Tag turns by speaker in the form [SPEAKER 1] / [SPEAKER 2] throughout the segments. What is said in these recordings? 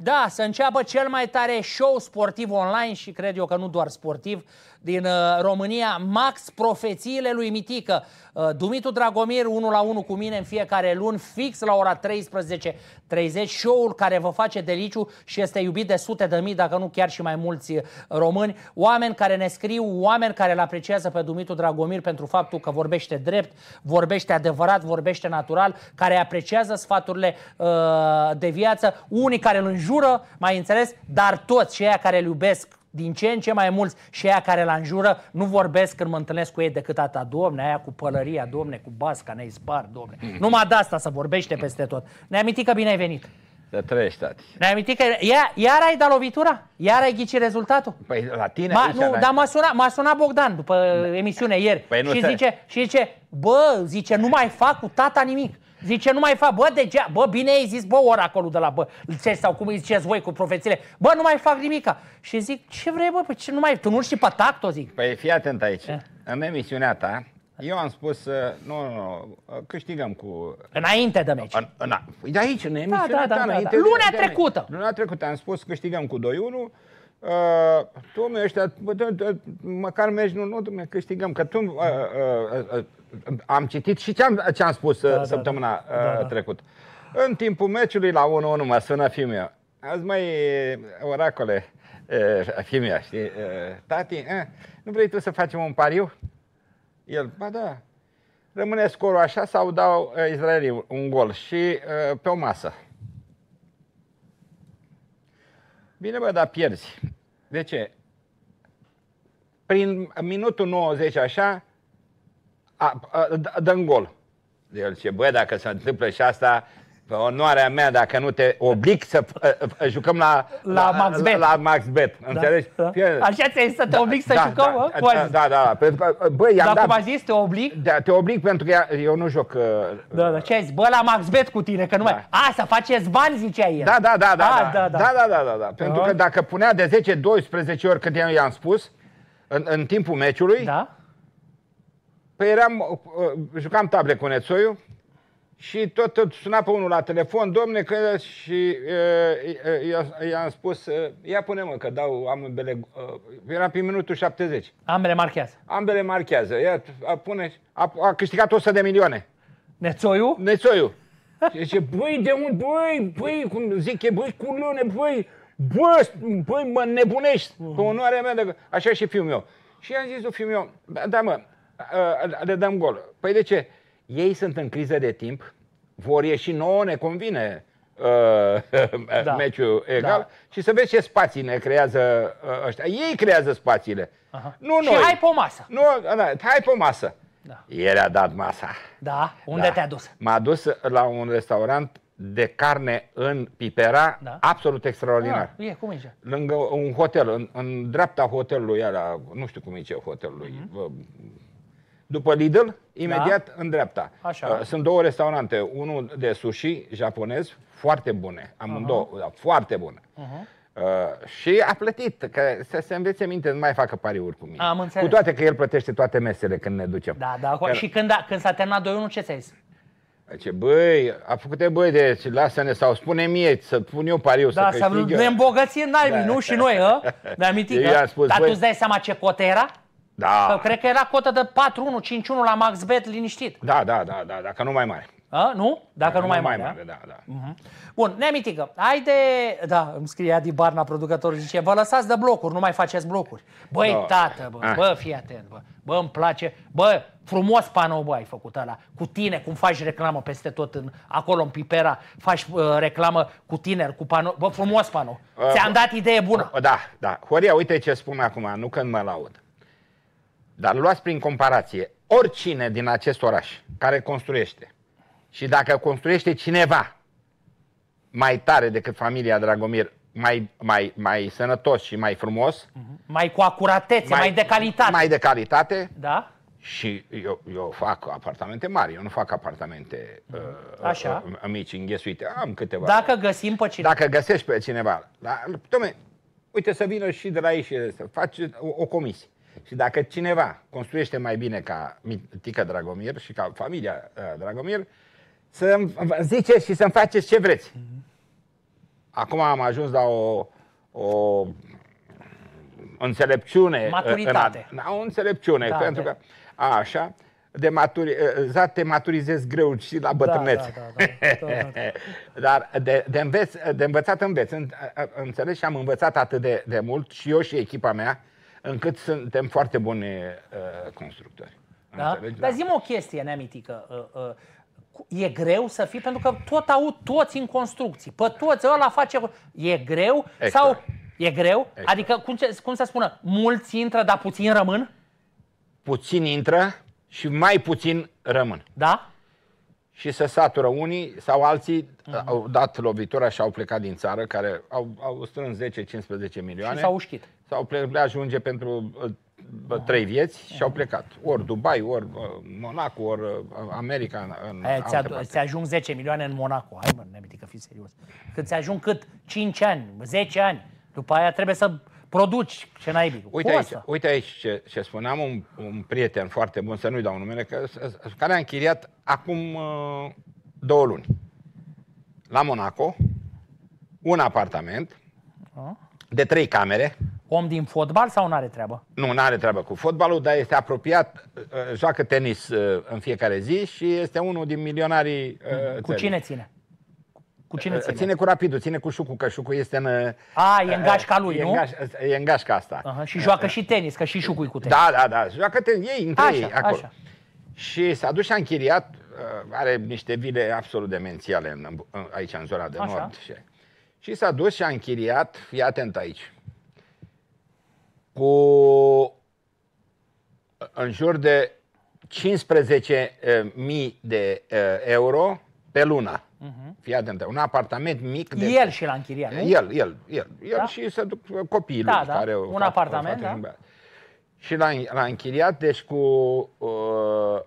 [SPEAKER 1] Da, să înceapă cel mai tare show sportiv online și cred eu că nu doar sportiv din uh, România, Max Profețiile lui Mitică. Uh, Dumitru Dragomir, unul la unul cu mine în fiecare luni, fix la ora 13.30, show-ul care vă face deliciu și este iubit de sute de mii, dacă nu chiar și mai mulți uh, români, oameni care ne scriu, oameni care îl apreciază pe Dumitru Dragomir pentru faptul că vorbește drept, vorbește adevărat, vorbește natural, care apreciază sfaturile uh, de viață, unii care îl înjură înjură, mai înțeles, dar toți cei care îl iubesc din ce în ce mai mulți și aia care la înjură nu vorbesc când mă întâlnesc cu ei decât ata, domne, aia cu pălăria, domne, cu basca, ne-ai spar, domne. Mhm. Numai de asta să vorbește peste tot. ne am amintit că bine ai venit. Să trăiești, tati. ne a amintit că... Ia, iar ai dat lovitura? Iar ai ghici rezultatul? Păi la tine... Ma, nu, dar m-a sunat, m-a sunat Bogdan după da. emisiune ieri păi și, zice, și zice, bă, zice, nu mai fac cu tata nimic. Zice, nu mai fac, bă, degeaba, bă, bine ai zis, bă, oracolul de la, bă, ce, sau cum îi ziceți voi cu profețiile, bă, nu mai fac nimica. Și zic, ce vrei, bă, pe păi ce nu mai, tu nu știi pe tact, o
[SPEAKER 2] zic. Păi fii atent aici, e? Eh. în emisiunea ta, eu am spus, uh, nu, nu, nu, câștigăm cu... Înainte de meci. În, în, aici, în da, emisiunea da, da, ta, da, da, da. Lunea trecută. Lunea trecută am spus câștigăm cu 2-1, Uh, tu mi ăștia, bă, măcar mergi, nu, nu, dumne, câștigăm. Că tu, uh, uh, am citit și ce-am, spus da, da, da. săptămâna trecut. În timpul meciului la 1-1 mă sună fiul Azi, mai oracole, uh, știi, tati, nu vrei tu să facem un pariu? El, ba da, rămâne scorul așa sau dau uh, Israelii un gol și uh, pe o masă. Bine, bă, dar pierzi. De ce? Prin minutul 90 așa, dăm gol. El zice, bă, dacă se întâmplă și asta, onoarea mea dacă nu te oblig să uh, jucăm la, la, la Max Bet. La, la Max Bet. Da, înțelegi? Da. Așa
[SPEAKER 1] ți să te da, oblig să da, jucăm, da,
[SPEAKER 2] mă? Da, da, da, da, Pentru că, bă, i-am Dar dat, cum a zis, te oblig? Da, te oblig pentru că eu nu joc. Uh, da, da, ce ai zis? Bă, la Max Bet cu tine, că nu da. mai... A, să faceți bani, zicea el. Da, da, da, da. Ah, a, da. da, da, da, da, da, da, da. Pentru da. că dacă punea de 10-12 ori cât eu i-am spus, în, în timpul meciului, da. Păi eram, uh, jucam table cu Nețoiu, și tot îmi suna pe unul la telefon, domne, că și i-am spus, ia pune-mă că dau ambele, era pe minutul 70. Ambele marchează. Ambele marchează, ia, a, pune, a, a câștigat 100 de milioane. Nețoiu? Nețoiu. Și zice, băi, de unde, băi, băi, cum zic, e băi, culune, băi, bă, băi, mă nebunești, pe onoarea mea, de... așa și fiul meu. Și i-am zis, fiul meu, da, da mă, le dăm gol. Păi de ce? Ei sunt în criză de timp, vor ieși nouă, ne convine uh, da. meciul egal da. și să vezi ce spații ne creează uh, ăștia. Ei creează spațiile. Aha. Nu și noi. hai pe o masă. Nu, da, hai pe o masă. Da. El a dat masa. Da? Unde da. te-a dus? M-a dus la un restaurant de carne în Pipera, da. absolut extraordinar. Ah, e, cum e? Lângă un hotel, în, în dreapta hotelului, era, nu știu cum e ce hotelului, mm-hmm. După Lidl, da. imediat da? în dreapta. Așa. Uh, sunt două restaurante, unul de sushi japonez, foarte bune, amândouă, uh-huh. Da, foarte bune. Uh-huh. Uh, și a plătit, că să se învețe minte, nu mai facă pariuri cu mine. Am înțeles. Cu toate că el plătește toate mesele când ne ducem. Da, da. Că... Și
[SPEAKER 1] când, a, când s-a terminat 2-1, ce ți
[SPEAKER 2] păi Ce, băi, a făcut băi, deci lasă-ne sau spune mie, să pun eu pariu da, să, să câștig eu. Ne îmbogățim,
[SPEAKER 1] n da. nu? Și noi, hă?
[SPEAKER 2] Mi-am că... Dar tu îți dai
[SPEAKER 1] seama ce cotera? era?
[SPEAKER 2] Da. Cred că era
[SPEAKER 1] cotă de 4-1, 5-1 la Max Bet, liniștit. Da, da, da,
[SPEAKER 2] da, dacă nu mai mare.
[SPEAKER 1] A, nu? Dacă dacă nu mai, mai mare, mare da, da. Uh-huh. Bun, Hai de, da, îmi scrie Adi Barna, producătorul, zice, vă lăsați de blocuri, nu mai faceți blocuri. Băi, da. tată, bă, ah. bă, fii atent, bă, bă, îmi place, bă, frumos panou, bă, ai făcut ăla, cu tine, cum faci reclamă peste tot, în, acolo în Pipera, faci uh, reclamă cu tineri, cu panou, bă, frumos panou,
[SPEAKER 2] uh, ți-am dat idee bună. Uh, da, da, Horia, uite ce spun acum, nu când mă laud. Dar luați prin comparație oricine din acest oraș care construiește și dacă construiește cineva mai tare decât familia Dragomir, mai, mai, mai sănătos și mai frumos. Uh-huh. Mai cu acuratețe,
[SPEAKER 1] mai, mai de calitate.
[SPEAKER 2] Mai de calitate. Da. Și eu, eu fac apartamente mari, eu nu fac apartamente mhm. uh, Așa. Uh, uh, mici, înghesuite. Am câteva. Dacă găsim pe cineva. Dacă găsești pe cineva. Da, domne, uite să vină și de la ei și să faci o, o comisie. Și dacă cineva construiește mai bine ca Tică Dragomir și ca familia uh, Dragomir, să zice și să-mi faceți ce vreți. Mhm. Acum am ajuns la o, o înțelepciune. Uh, Maturitate. În, la o înțelepciune, da, pentru de... Da. că, a, așa, de uh, za, te maturizezi greu și la bătrânețe. Da, da, da, da, da. da, da. Dar de, de, înveț, de învățat înveți. Înțelegi? Și am învățat atât de, de mult și eu și echipa mea încât suntem foarte buni uh, constructori.
[SPEAKER 1] Da? Înțelegi? Dar da. zi o chestie neamitică. Uh, uh, e greu să fii, pentru că tot au toți în construcții. Pe toți, ăla face... E greu? Extra. Sau e greu? Extra. Adică, cum, ce, cum se spună, mulți intră, dar puțin rămân?
[SPEAKER 2] Puțin intră și mai puțin rămân. Da? Și se satură unii sau alții uh-huh. au dat lovitura și au plecat din țară, care au, au strâns 10-15 milioane. Și s-au ușchit. Sau le ajunge pentru uh, trei vieți și au plecat. Ori Dubai, ori uh, Monaco, ori uh, America. În Aia ți, adu- ți
[SPEAKER 1] ajung 10 milioane în Monaco. Hai mă, că fii serios. Cât ți ajung cât? 5 ani, 10 ani. După aia trebuie să produci ce naibii. Uite aici,
[SPEAKER 2] uite aici ce, ce spuneam, un, un prieten foarte bun, să nu-i dau numele, că, care a închiriat acum uh, două luni la Monaco un apartament uh. de trei camere, Om din fotbal sau nu are treabă? Nu, nu are treabă cu fotbalul, dar este apropiat, uh, uh, joacă tenis uh, în fiecare zi și este unul din milionarii Cu cine ține? Cu cine ține? Ține cu Rapidul, ține cu Șucu, că Șucu este în... A, e în gașca lui, e nu? e în gașca asta. Uh-huh. și joacă și tenis, că și Șucu cu tenis. Da, da, da, joacă tenis, ei între așa, ei acolo. Așa. Și s-a dus și a închiriat, are niște vile absolut demențiale aici, în zona de așa. nord. și s-a dus și a închiriat, fii atent aici, cu în jur de 15.000 de eh, euro pe lună. Uh-huh. Fii un apartament mic. De... El și l-a închiriat, nu? El, el, el. El da? și se duc copiii da, da. care Un fac, apartament, fac, da? Și l-a, l-a închiriat, deci cu uh,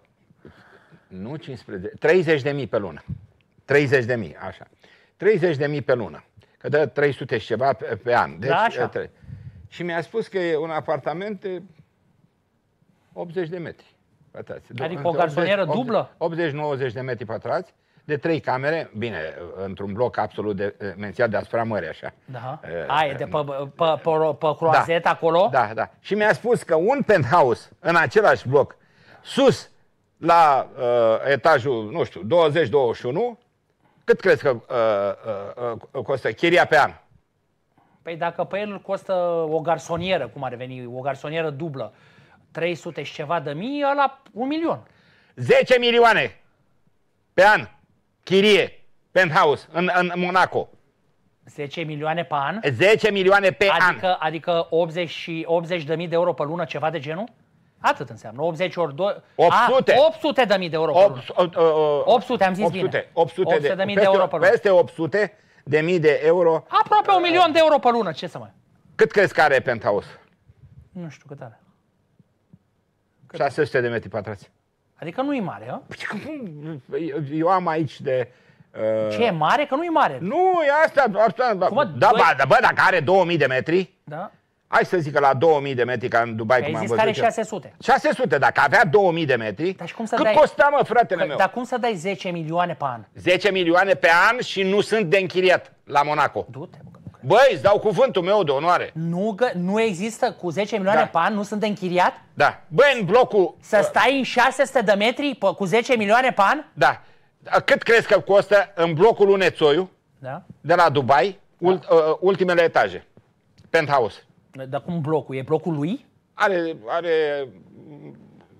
[SPEAKER 2] nu 15, 30 de mii pe lună. 30 de mii, așa. 30 de mii pe lună. Că dă 300 și ceva pe, pe an. Deci, da, așa. 30. Și mi-a spus că e un apartament de 80 de metri pătrați. Adică o garsonieră dublă? 80-90 de metri pătrați, de trei camere, bine, într-un bloc absolut de, eh, menționat deasupra mării, așa.
[SPEAKER 1] Da. Eh, Ai, de pe, pe, pe, pe croazet da. acolo? Da, da.
[SPEAKER 2] Și mi-a spus că un penthouse în același bloc, sus, la uh, etajul, nu știu, 20-21, cât crezi că uh, uh, costă chiria pe an?
[SPEAKER 1] Păi dacă pe el costă o garsonieră, cum ar veni, o garsonieră dublă, 300 și ceva de mii, ăla un milion. 10 milioane pe an, chirie, penthouse, în, în Monaco. 10 milioane pe an?
[SPEAKER 2] 10 milioane
[SPEAKER 1] pe adică, an. Adică 80, adică și 80 de mii de euro pe lună, ceva de genul? Atât înseamnă. 80 ori 2... 800. A, 800 de mii de euro pe lună. 800, am zis 800, bine. 800, 800 de, de mii peste, de euro pe lună. Peste
[SPEAKER 2] 800 de mii de euro. Aproape
[SPEAKER 1] un milion de euro pe lună, ce să mai...
[SPEAKER 2] Cât crezi că are penthouse?
[SPEAKER 1] Nu știu cât are.
[SPEAKER 2] Cât? 600 de metri pătrați. Adică nu e mare, a? Păi, Eu am aici de... Uh... Ce e mare? Că nu e mare. Nu, e asta. asta Cum, da, doi... ba, da, bă, dacă are 2000 de metri, da? hai să zic că la 2000 de metri, ca în Dubai, cum am văzut are 600. 600, dacă avea 2000 de metri, dar și cum să cât dai, costa, mă, fratele că, meu? Dar cum să dai 10 milioane pe an? 10 milioane pe an și nu sunt de închiriat la Monaco. Du-te, Băi, îți dau cuvântul meu de onoare. Nu, nu există cu 10 milioane da. pe an, nu sunt de închiriat? Da. Băi, în blocul... Să stai în 600 de metri pe, cu 10 milioane pe an? Da. Cât crezi că costă în blocul Unețoiu, da. de la Dubai, da. Uh, ultimele etaje? Penthouse. Dar cum blocul? E blocul lui? Are, are,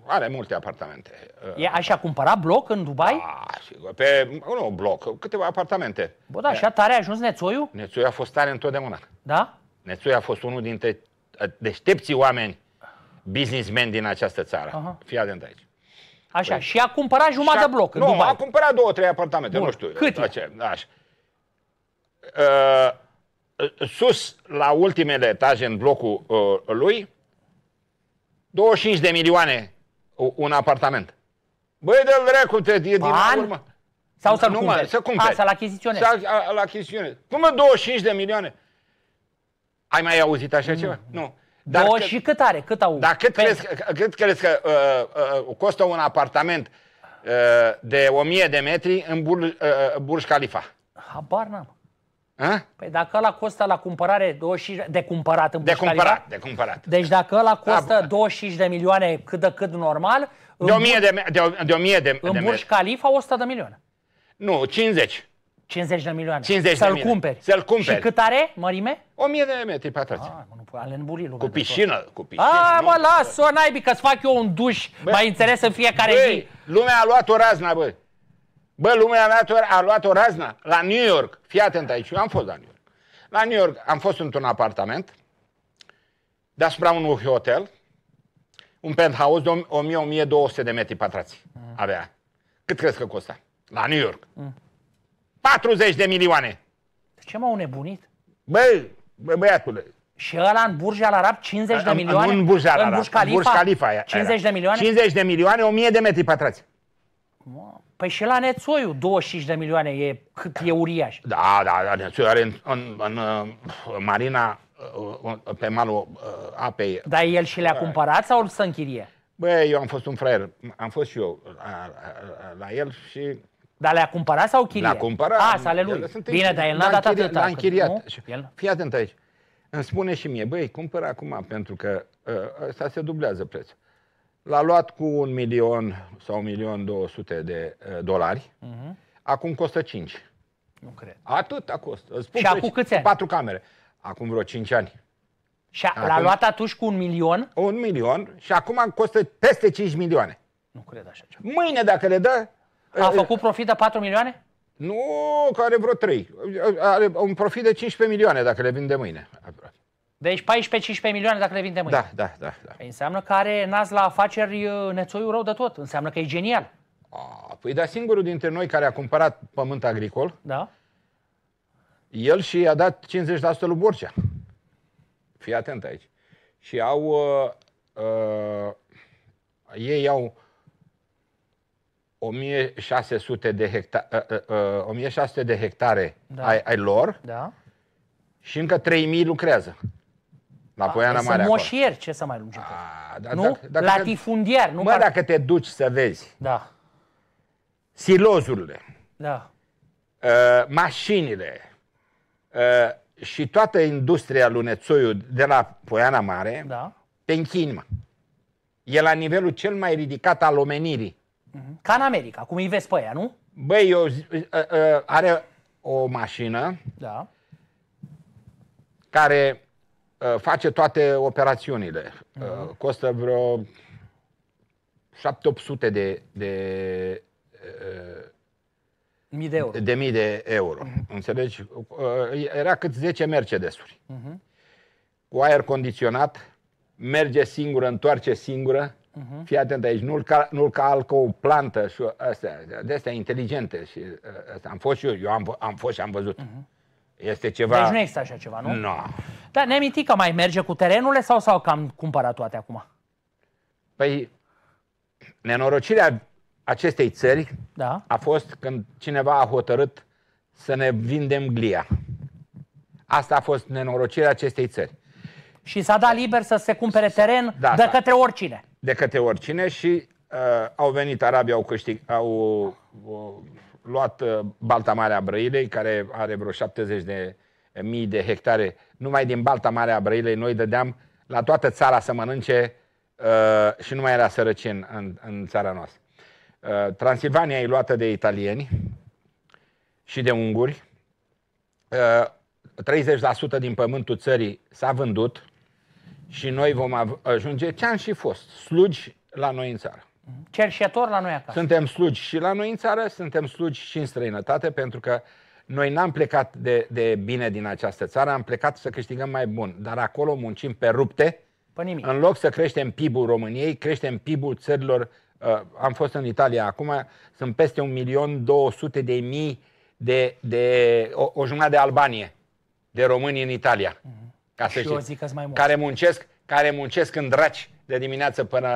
[SPEAKER 2] are multe apartamente. E așa cumpărat bloc în Dubai? Da, sigur. Pe, nu, bloc, câteva apartamente. Bă, da, așa tare a ajuns Nețoiu? Nețoiu a fost tare întotdeauna. Da? Nețoiu a fost unul dintre deștepții oameni, businessmen din această țară. Aha. Fii atent aici. Așa, păi. și a cumpărat jumătate a, bloc în nu, Dubai. Nu, a cumpărat două, trei apartamente, Bun. nu știu. Cât da, Așa. Uh, Uh, sus, la ultimele etaje, în blocul uh, lui, 25 de milioane un apartament. Băi, de l dracu, te, din urmă.
[SPEAKER 1] Sau să-l cumperi. Să cumperi. A, să-l achiziționezi.
[SPEAKER 2] Să-l achiziționezi. Cum 25 de milioane? Ai mai auzit așa mm. ceva? Nu. Dar că, și cât are? Cât au? Dar cât, crezi, cât crezi că uh, uh, costă un apartament uh, de 1000 de metri în Bur, uh, Burj Khalifa?
[SPEAKER 1] Habar n-am. A? Păi dacă ăla costă la cumpărare 25 de cumpărat în de cumpărat,
[SPEAKER 2] de cumpărat. Deci dacă ăla costă
[SPEAKER 1] da. 25 de milioane cât de cât normal, de 1000 de,
[SPEAKER 2] de, de, 1000 de, în de Burj
[SPEAKER 1] Khalifa 100 de milioane. Nu, 50. 50 de milioane. 50 Să-l cumperi. Să-l cumperi. Și cât are mărime? 1000 de metri pătrați. Ah, nu, Alen Buri,
[SPEAKER 2] cu piscină, cu piscină.
[SPEAKER 1] A, ah, mă, las-o, naibii, că-ți fac eu un duș, mai înțeles, în fiecare bă, zi.
[SPEAKER 2] lumea a luat o razna, băi. Bă, lumea mea a luat o razna la New York. Fii atent aici, eu am fost la New York. La New York am fost într-un apartament, deasupra unui hotel, un penthouse de 1200 de metri pătrați mm. avea. Cât crezi că costa? La New York. Mm. 40 de milioane. De ce m-au nebunit? Bă, bă, băiatule. Și ăla în Burj Al Arab 50 de milioane? În, în Burj Al Arab, în Burj Khalifa, Burj Khalifa 50 de
[SPEAKER 1] milioane? 50
[SPEAKER 2] de milioane, 1000 de metri pătrați.
[SPEAKER 1] Wow. Păi și la Nețoiu
[SPEAKER 2] 25 de milioane e, cât e uriaș. Da, da, da Nețoiu are în, în, în, marina uh, pe malul uh, apei. Dar el și le-a da. cumpărat sau să închirie? Băi, eu am fost un fraier. Am fost și eu la, la el și... Dar le-a cumpărat sau chirie? le a cumpărat. A, ah, lui. Sunt Bine, dar el n-a dat atâta. L-a închiriat. El? Fii atent aici. Îmi spune și mie, băi, cumpăr acum pentru că uh, ăsta se dublează prețul. L-a luat cu un milion sau un milion 200 de uh, dolari. Uh-huh. Acum costă 5. Nu cred. Atât a cost. spun și acum câți ani? Patru camere. Acum vreo 5 ani. Și acum, l-a luat atunci cu un milion? Un milion și acum costă peste 5 milioane. Nu cred așa ceva. Mâine dacă le dă... A uh, făcut profit de 4 milioane? Nu, care vreo 3. Are un profit de 15 milioane dacă le vinde mâine.
[SPEAKER 1] Deci 14-15 milioane dacă le vinde mâine. Da, da, da. da. Păi înseamnă că are
[SPEAKER 2] nas la afaceri uh, nețoiul rău de tot. Înseamnă
[SPEAKER 1] că e genial.
[SPEAKER 2] A, păi da, singurul dintre noi care a cumpărat pământ agricol, da. el și i-a dat 50% lui Borcea. Fii atent aici. Și au... Uh, uh, ei au 1600 de, hecta- uh, uh, 1600 uh, de hectare da. ai, ai lor da. și încă 3000 lucrează. La Poiana Mare Moșier,
[SPEAKER 1] ce să mai lungim? Da, nu? Dacă, dacă
[SPEAKER 2] Latifundiar. Nu mă, par... dacă te duci să vezi. Da. Silozurile. Da. Uh, mașinile. Uh, și toată industria lunețoiul de la Poiana Mare. Da. Te închin, mă. E la nivelul cel mai ridicat al omenirii. Mhm. Ca în America, cum îi vezi pe aia, nu? Băi, eu, uh, uh, are o mașină da. care Uh, face toate operațiunile. Uh, mhm. Costă vreo 700 de, de uh, Mii de euro. De mii de euro. Mhm. Înțelegi? Era cât 10 Mercedesuri. Mhm. Cu aer condiționat, merge singură, întoarce singură. Uh-huh. Fii atent aici, nu-l, ca, nu calcă o plantă și astea, de astea inteligente. Și, astea. Am fost și eu, eu am, am fost și am văzut. Uh-huh. Este deci ceva... Deci nu există așa ceva, nu? Nu. No.
[SPEAKER 1] Dar ne că mai merge cu terenurile sau s-au cam cumpărat toate acum?
[SPEAKER 2] Păi, nenorocirea acestei țări da. a fost când cineva a hotărât să ne vindem glia. Asta a fost nenorocirea acestei țări. Și s-a dat liber să se cumpere teren da, de da. către oricine. De către oricine și uh, au venit arabii, au câștig, au uh, luat uh, Balta Mare Brăilei, care are vreo 70 de mii de hectare. Numai din Balta Mare Brăilei noi dădeam la toată țara să mănânce uh, și nu mai era sărăcin în, în, în țara noastră. Uh, Transilvania e luată de italieni și de unguri. Uh, 30% din pământul țării s-a vândut și noi vom ajunge ce am și fost, slugi la noi în țară cerșetor la noi acasă. Suntem slugi și la noi în țară, suntem slugi și în străinătate, pentru că noi n-am plecat de, de bine din această țară, am plecat să câștigăm mai bun. Dar acolo muncim pe rupte, pe nimic. în loc să creștem PIB-ul României, creștem PIB-ul țărilor. Uh, am fost în Italia acum, sunt peste 1.200.000 de mii de, de o, o jumătate de Albanie, de români în Italia. Uh-huh. Ca să și știți, mai mult. Care muncesc care muncesc în draci de dimineață până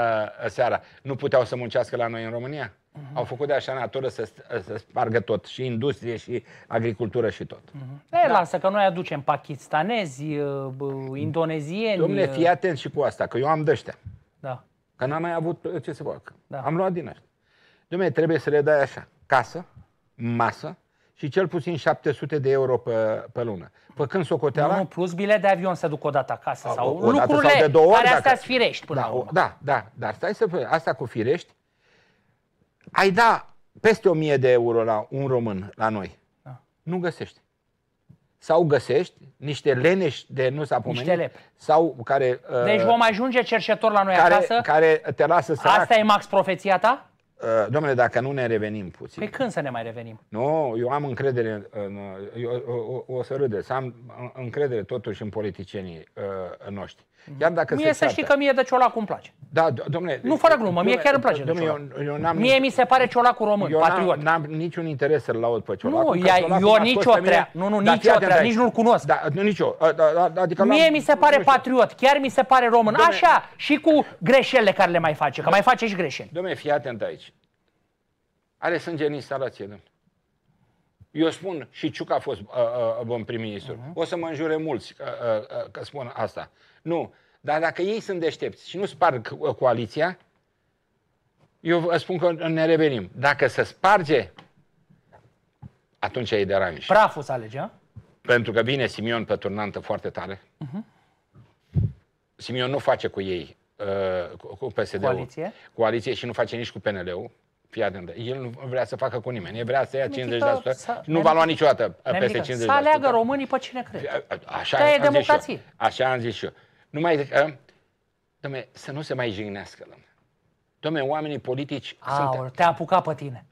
[SPEAKER 2] seara, nu puteau să muncească la noi în România? Uh-huh. Au făcut de așa natură să, să spargă tot, și industrie, și agricultură, și tot. Uh-huh.
[SPEAKER 1] Da. lasă că noi aducem pakistanezi,
[SPEAKER 2] indonezieni. Domnule, fii atent și cu asta, că eu am dăștea. Da. Că n-am mai avut ce să fac. Da. Am luat din ăștia. Domnule, trebuie să le dai așa, casă, masă, și cel puțin 700 de euro pe, pe lună. Păcând socoteala... Nu, plus bilet de avion să duc o dată acasă sau, o, o lucrurile sau de două ori, care dacă... astea firești până da, la urmă. Da, da, dar stai să... Asta cu firești, ai da peste 1000 de euro la un român la noi. Da. Nu găsești. Sau găsești niște leneși de nu s-a pomenit. Niște Sau care... Deci uh, deci vom
[SPEAKER 1] ajunge cercetor la noi care, acasă.
[SPEAKER 2] Care te lasă să. Asta e max profeția ta? Uh, domnule, dacă nu ne revenim puțin. Păi când să ne mai revenim? Nu, eu am încredere, în, eu, o, o, o să râdeți, am încredere totuși în politicienii uh, noștri. Mhm. Chiar dacă mie se să știi că
[SPEAKER 1] mie de ciolac îmi place.
[SPEAKER 2] Da, domnule. Nu fără glumă, mie chiar îmi place domnule, de eu, eu n-am Mie
[SPEAKER 1] mi se pare ciolacul român, eu patriot.
[SPEAKER 2] N-am, n-am niciun interes să-l laud pe ciolacul. Nu, ia, ciolacul eu nici o trea. Nu, nu, nici o trea, nici nu-l cunosc. Da, nu, nici Adică mie mi se pare
[SPEAKER 1] patriot, chiar mi se pare român. Așa, și cu greșelile care le mai face, că mai face și greșeli.
[SPEAKER 2] Domnule, fii atent aici. Are sânge în instalație, domnule. Eu spun, și Ciuc a fost uh, uh, bun prim-ministru. Uh-huh. O să mă înjure mulți că, uh, uh, că spun asta. Nu. Dar dacă ei sunt deștepți și nu sparg coaliția, eu vă spun că ne revenim. Dacă se sparge, atunci e deranj. Praful să alege, Pentru că vine Simion pe turnantă foarte tare. Uh-huh. Simion nu face cu ei, uh, cu PSD-ul. Coaliție? Coaliție și nu face nici cu PNL-ul. Fii atent. El nu vrea să facă cu nimeni. El vrea să ia 50%. Să, nu va lua niciodată uh, peste 50%. Să aleagă
[SPEAKER 1] românii pe cine crede. Uh, așa e democrație.
[SPEAKER 2] Așa am zis și eu. Numai că, uh, domne, să nu se mai jignească lumea. Domne, oamenii politici Aol, sunt...
[SPEAKER 1] te-a apucat pe tine.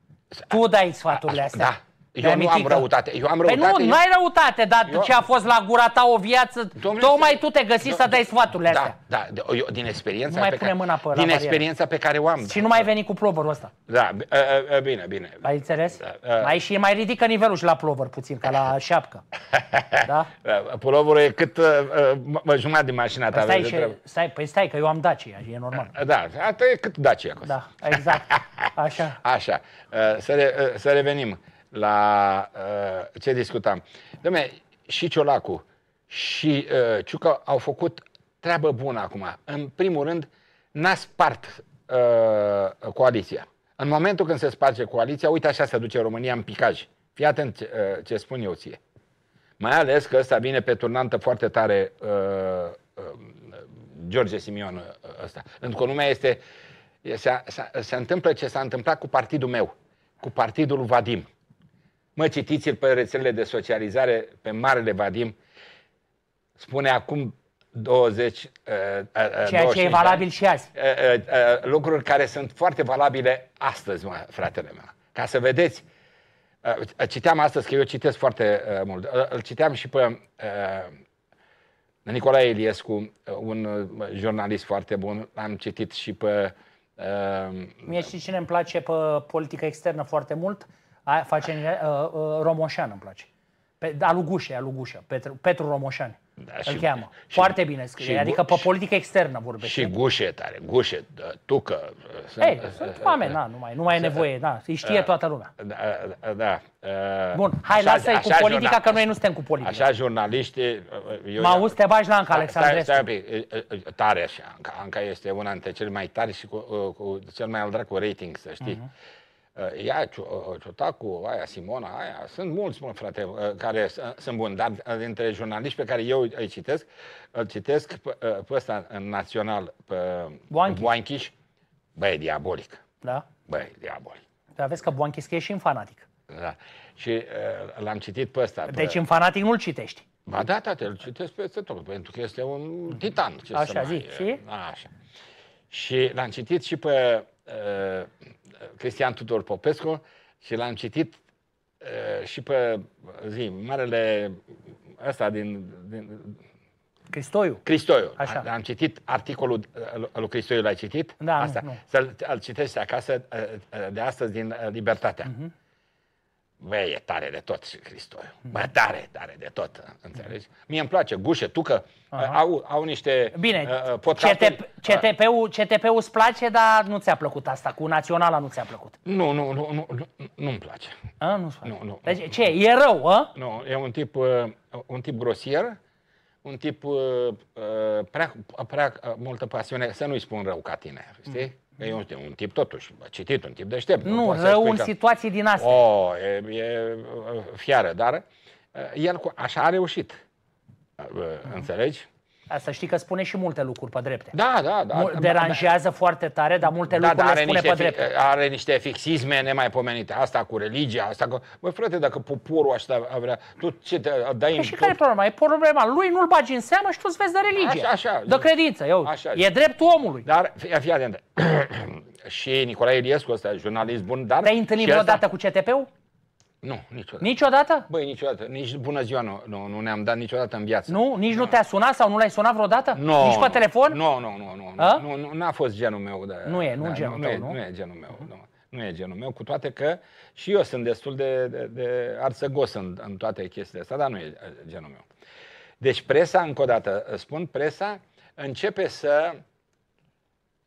[SPEAKER 2] Tu dai sfaturile astea. Da, eu nu am răutate. Eu am răutate. Păi nu, eu... nu ai
[SPEAKER 1] răutate, dar eu... ce a fost la gura ta o viață, Domnule, tocmai tu te găsi să dai sfaturile da, astea.
[SPEAKER 2] Da, da, eu, din experiența, nu mai pe care, mâna pe din experiența pe care o am. Și da. nu mai da.
[SPEAKER 1] veni cu plovărul ăsta.
[SPEAKER 2] Da, ă, ă, ă, bine, bine. Ai înțeles? Da, mai
[SPEAKER 1] și mai ridică nivelul și la plovăr puțin, ca la șapcă.
[SPEAKER 2] da? da plovărul e cât uh, jumătate din mașina ta. Păi stai, și,
[SPEAKER 1] stai, păi stai, că eu am Dacia, e normal. Da, asta
[SPEAKER 2] e cât Dacia.
[SPEAKER 1] Da, exact. Așa.
[SPEAKER 2] Așa. Să, re, să revenim la uh, ce discutam. Dom'le, și Ciolacu și uh, Ciucă au făcut treabă bună acum. În primul rând, n-a spart uh, coaliția. În momentul când se sparge coaliția, uite așa se duce România în picaj. Fii atent ce, uh, ce spun eu ție. Mai ales că ăsta vine pe turnantă foarte tare uh, uh, George Simion uh, ăsta. Pentru că lumea este... Se, se, se întâmplă ce s-a întâmplat cu partidul meu, cu partidul Vadim. Mă, citiți-l pe rețelele de socializare pe Marele Vadim. Spune acum 20, uh, uh, Ceea ce e valabil și azi. Uh, uh, uh, lucruri care sunt foarte valabile astăzi, mă, fratele meu. Ca să vedeți, uh, citeam astăzi, că eu citesc foarte uh, mult, uh, îl citeam și pe uh, Nicolae Iliescu, uh, un uh, jurnalist foarte bun, l-am citit și pe... Uh, Mie știi cine îmi place pe politică externă foarte mult? Uh, Aia
[SPEAKER 1] face uh, uh, Romoșan îmi place. Pe, Alugușe, da, Alugușă, Petru, Petru Romoșan. Da, îl și, cheamă. Și, Foarte bine scrie. Și, adică pe politică externă vorbește. Și
[SPEAKER 2] gușe tare, gușe, da, că... Uh, Ei,
[SPEAKER 1] sunt, uh, oameni, da, uh, nu mai, nu mai e nevoie, da, îi știe toată lumea. Da,
[SPEAKER 2] da. Bun, hai, lasă-i cu politica, că noi nu suntem cu politica. Așa, jurnaliști... Mă auzi, te
[SPEAKER 1] bagi la Anca, da, Alexandrescu. Stai,
[SPEAKER 2] stai, stai, tare așa, Anca, Anca este una dintre cele mai tari și cu, cu cel mai al dracu rating, să știi. Uh-huh ea, Ciotacu, uh, uh, aia, Simona, aia, sunt mulți, mă, frate, uh, care sunt buni, dar dintre jurnaliști pe care eu îi citesc, îl citesc pe ăsta în național, pe Boanchiș, bă, e diabolic. Da? Bă, e diabolic.
[SPEAKER 1] Dar vezi că Boanchiș e și în fanatic.
[SPEAKER 2] Da. Și l-am citit pe ăsta. Deci pe... în fanatic
[SPEAKER 1] nu-l citești.
[SPEAKER 2] Ba da, tate, îl citesc peste tot, pentru că este un mm. titan. Ce așa, zi, mai, și? Așa. Și l-am citit și pe Uh, Cristian Tudor Popescu și l-am citit uh, și pe zi, marele ăsta din, din Cristoiu. Cristoiu. Așa. Am citit articolul uh, lui Cristoiu, l-ai citit? Da, Asta. Nu, nu. Să-l citești acasă de astăzi din Libertatea. Uh-huh. Bă, e tare de tot și Mă, Bă, tare, tare de tot, înțelegi? Mie îmi place, gușe, tu că au, au niște Bine, uh, uh CTP,
[SPEAKER 1] CTP-ul, CTP-ul îți place, dar nu ți-a plăcut asta, cu Naționala nu ți-a plăcut.
[SPEAKER 2] Nu, nu, nu, nu, nu-mi place. A, nu-ți place. Nu, nu, deci, nu, ce, e rău, a? Nu, e un tip, uh, un tip grosier, un tip uh, uh prea, prea uh, multă pasiune, să nu-i spun rău ca tine, știi? Mm. Că e un, un tip totuși, a citit, un tip deștept. Nu, nu rău în că... situații din astea. O, oh, e, e fiară, dar el așa a reușit. Mm. Înțelegi? Să știi că spune și multe lucruri pe drepte. Da, da, da. da deranjează da, foarte
[SPEAKER 1] tare, dar multe da, lucruri da, le spune pe drepte.
[SPEAKER 2] Are niște fixisme nemaipomenite. Asta cu religia, asta cu... Băi, frate, dacă poporul așa vrea... Tu ce te dai păi și care e
[SPEAKER 1] problema? E problema lui, nu-l bagi în seamă și tu îți vezi de religie. Așa, așa. De
[SPEAKER 2] credință, eu. Așa, e dreptul omului. Dar, fii atent. și Nicolae Iliescu ăsta, jurnalist bun, dar... Te-ai întâlnit vreodată cu CTP-ul? Nu, niciodată. Niciodată? Băi, niciodată. Nici bună ziua nu, nu, nu ne-am dat niciodată în viață. Nu? Nici nu,
[SPEAKER 1] nu te-a sunat sau nu l-ai sunat vreodată? Nu. Nici pe nu. telefon?
[SPEAKER 2] Nu, nu, nu. Nu, A? nu, nu n-a fost genul meu. dar. nu e, nu da, genul nu, tău, nu? E, nu e genul meu, uh-huh. nu. Nu e genul meu, cu toate că și eu sunt destul de, de, de arțăgos în, în toate chestiile astea, dar nu e genul meu. Deci presa, încă o dată spun, presa începe să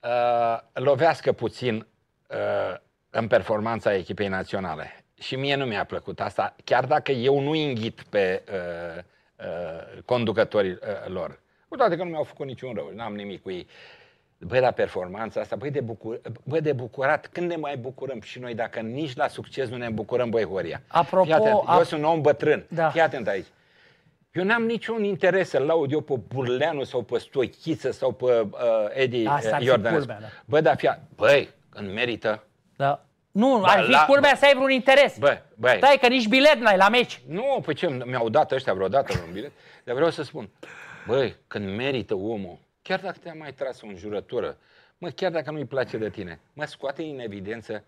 [SPEAKER 2] uh, lovească puțin uh, în performanța echipei naționale și mie nu mi-a plăcut asta, chiar dacă eu nu inghit pe uh, uh, conducătorii uh, lor. Cu toate că nu mi-au făcut niciun rău, n-am nimic cu ei. Băi, la performanța asta, băi de, bucur, bă, de bucurat, când ne mai bucurăm și noi, dacă nici la succes nu ne bucurăm, băi, Horia.
[SPEAKER 1] Apropo, atent, ap- eu sunt
[SPEAKER 2] un om bătrân, da. fii atent aici. Eu n-am niciun interes să-l laud eu pe Burleanu sau pe Stoichiță sau pe uh, Edi uh, Iordanescu. Da. Bă, dar fia, băi, când merită, da. Nu, ba, ar fi la... culmea să ai vreun interes. Bă, bă. Stai că nici bilet n-ai la meci. Nu, pe păi ce, mi-au dat ăștia vreodată un bilet. Dar vreau să spun, băi, când merită omul, chiar dacă te-a mai tras o înjurătură, mă, chiar dacă nu-i place de tine, mă, scoate în evidență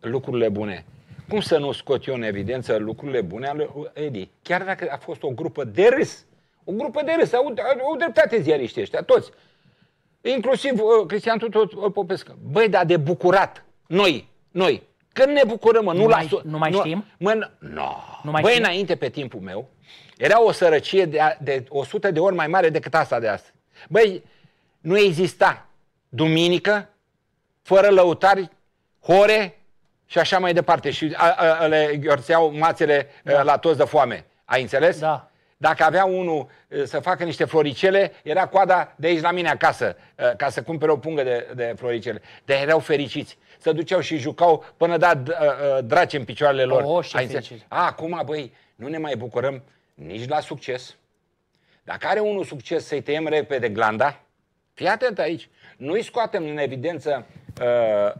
[SPEAKER 2] lucrurile bune. Cum să nu scot eu în evidență lucrurile bune ale Edi? Chiar dacă a fost o grupă de râs, o grupă de râs, au, au dreptate ziariștii ăștia, toți. Inclusiv uh, Cristian Tutu Popescu. Băi, dar de bucurat, noi, noi, când ne bucurăm, mă, nu, nu mai, Nu mai nu, știm? Mă, no. nu mai Băi, știm? înainte, pe timpul meu, era o sărăcie de, de 100 de ori mai mare decât asta de astăzi. Băi, nu exista duminică fără lăutari, hore și așa mai departe. Și a, a, le gheorțeau mațele da. la toți de foame. Ai înțeles? Da. Dacă avea unul să facă niște floricele, era coada de aici la mine acasă, ca să cumpere o pungă de, de floricele. Dar erau fericiți se duceau și jucau până da ă, ă, drace în picioarele lor. O, oh, Ai A, acum, băi, nu ne mai bucurăm nici la succes. Dacă are unul succes să-i tăiem repede glanda, fii atent aici. Nu-i scoatem în evidență uh,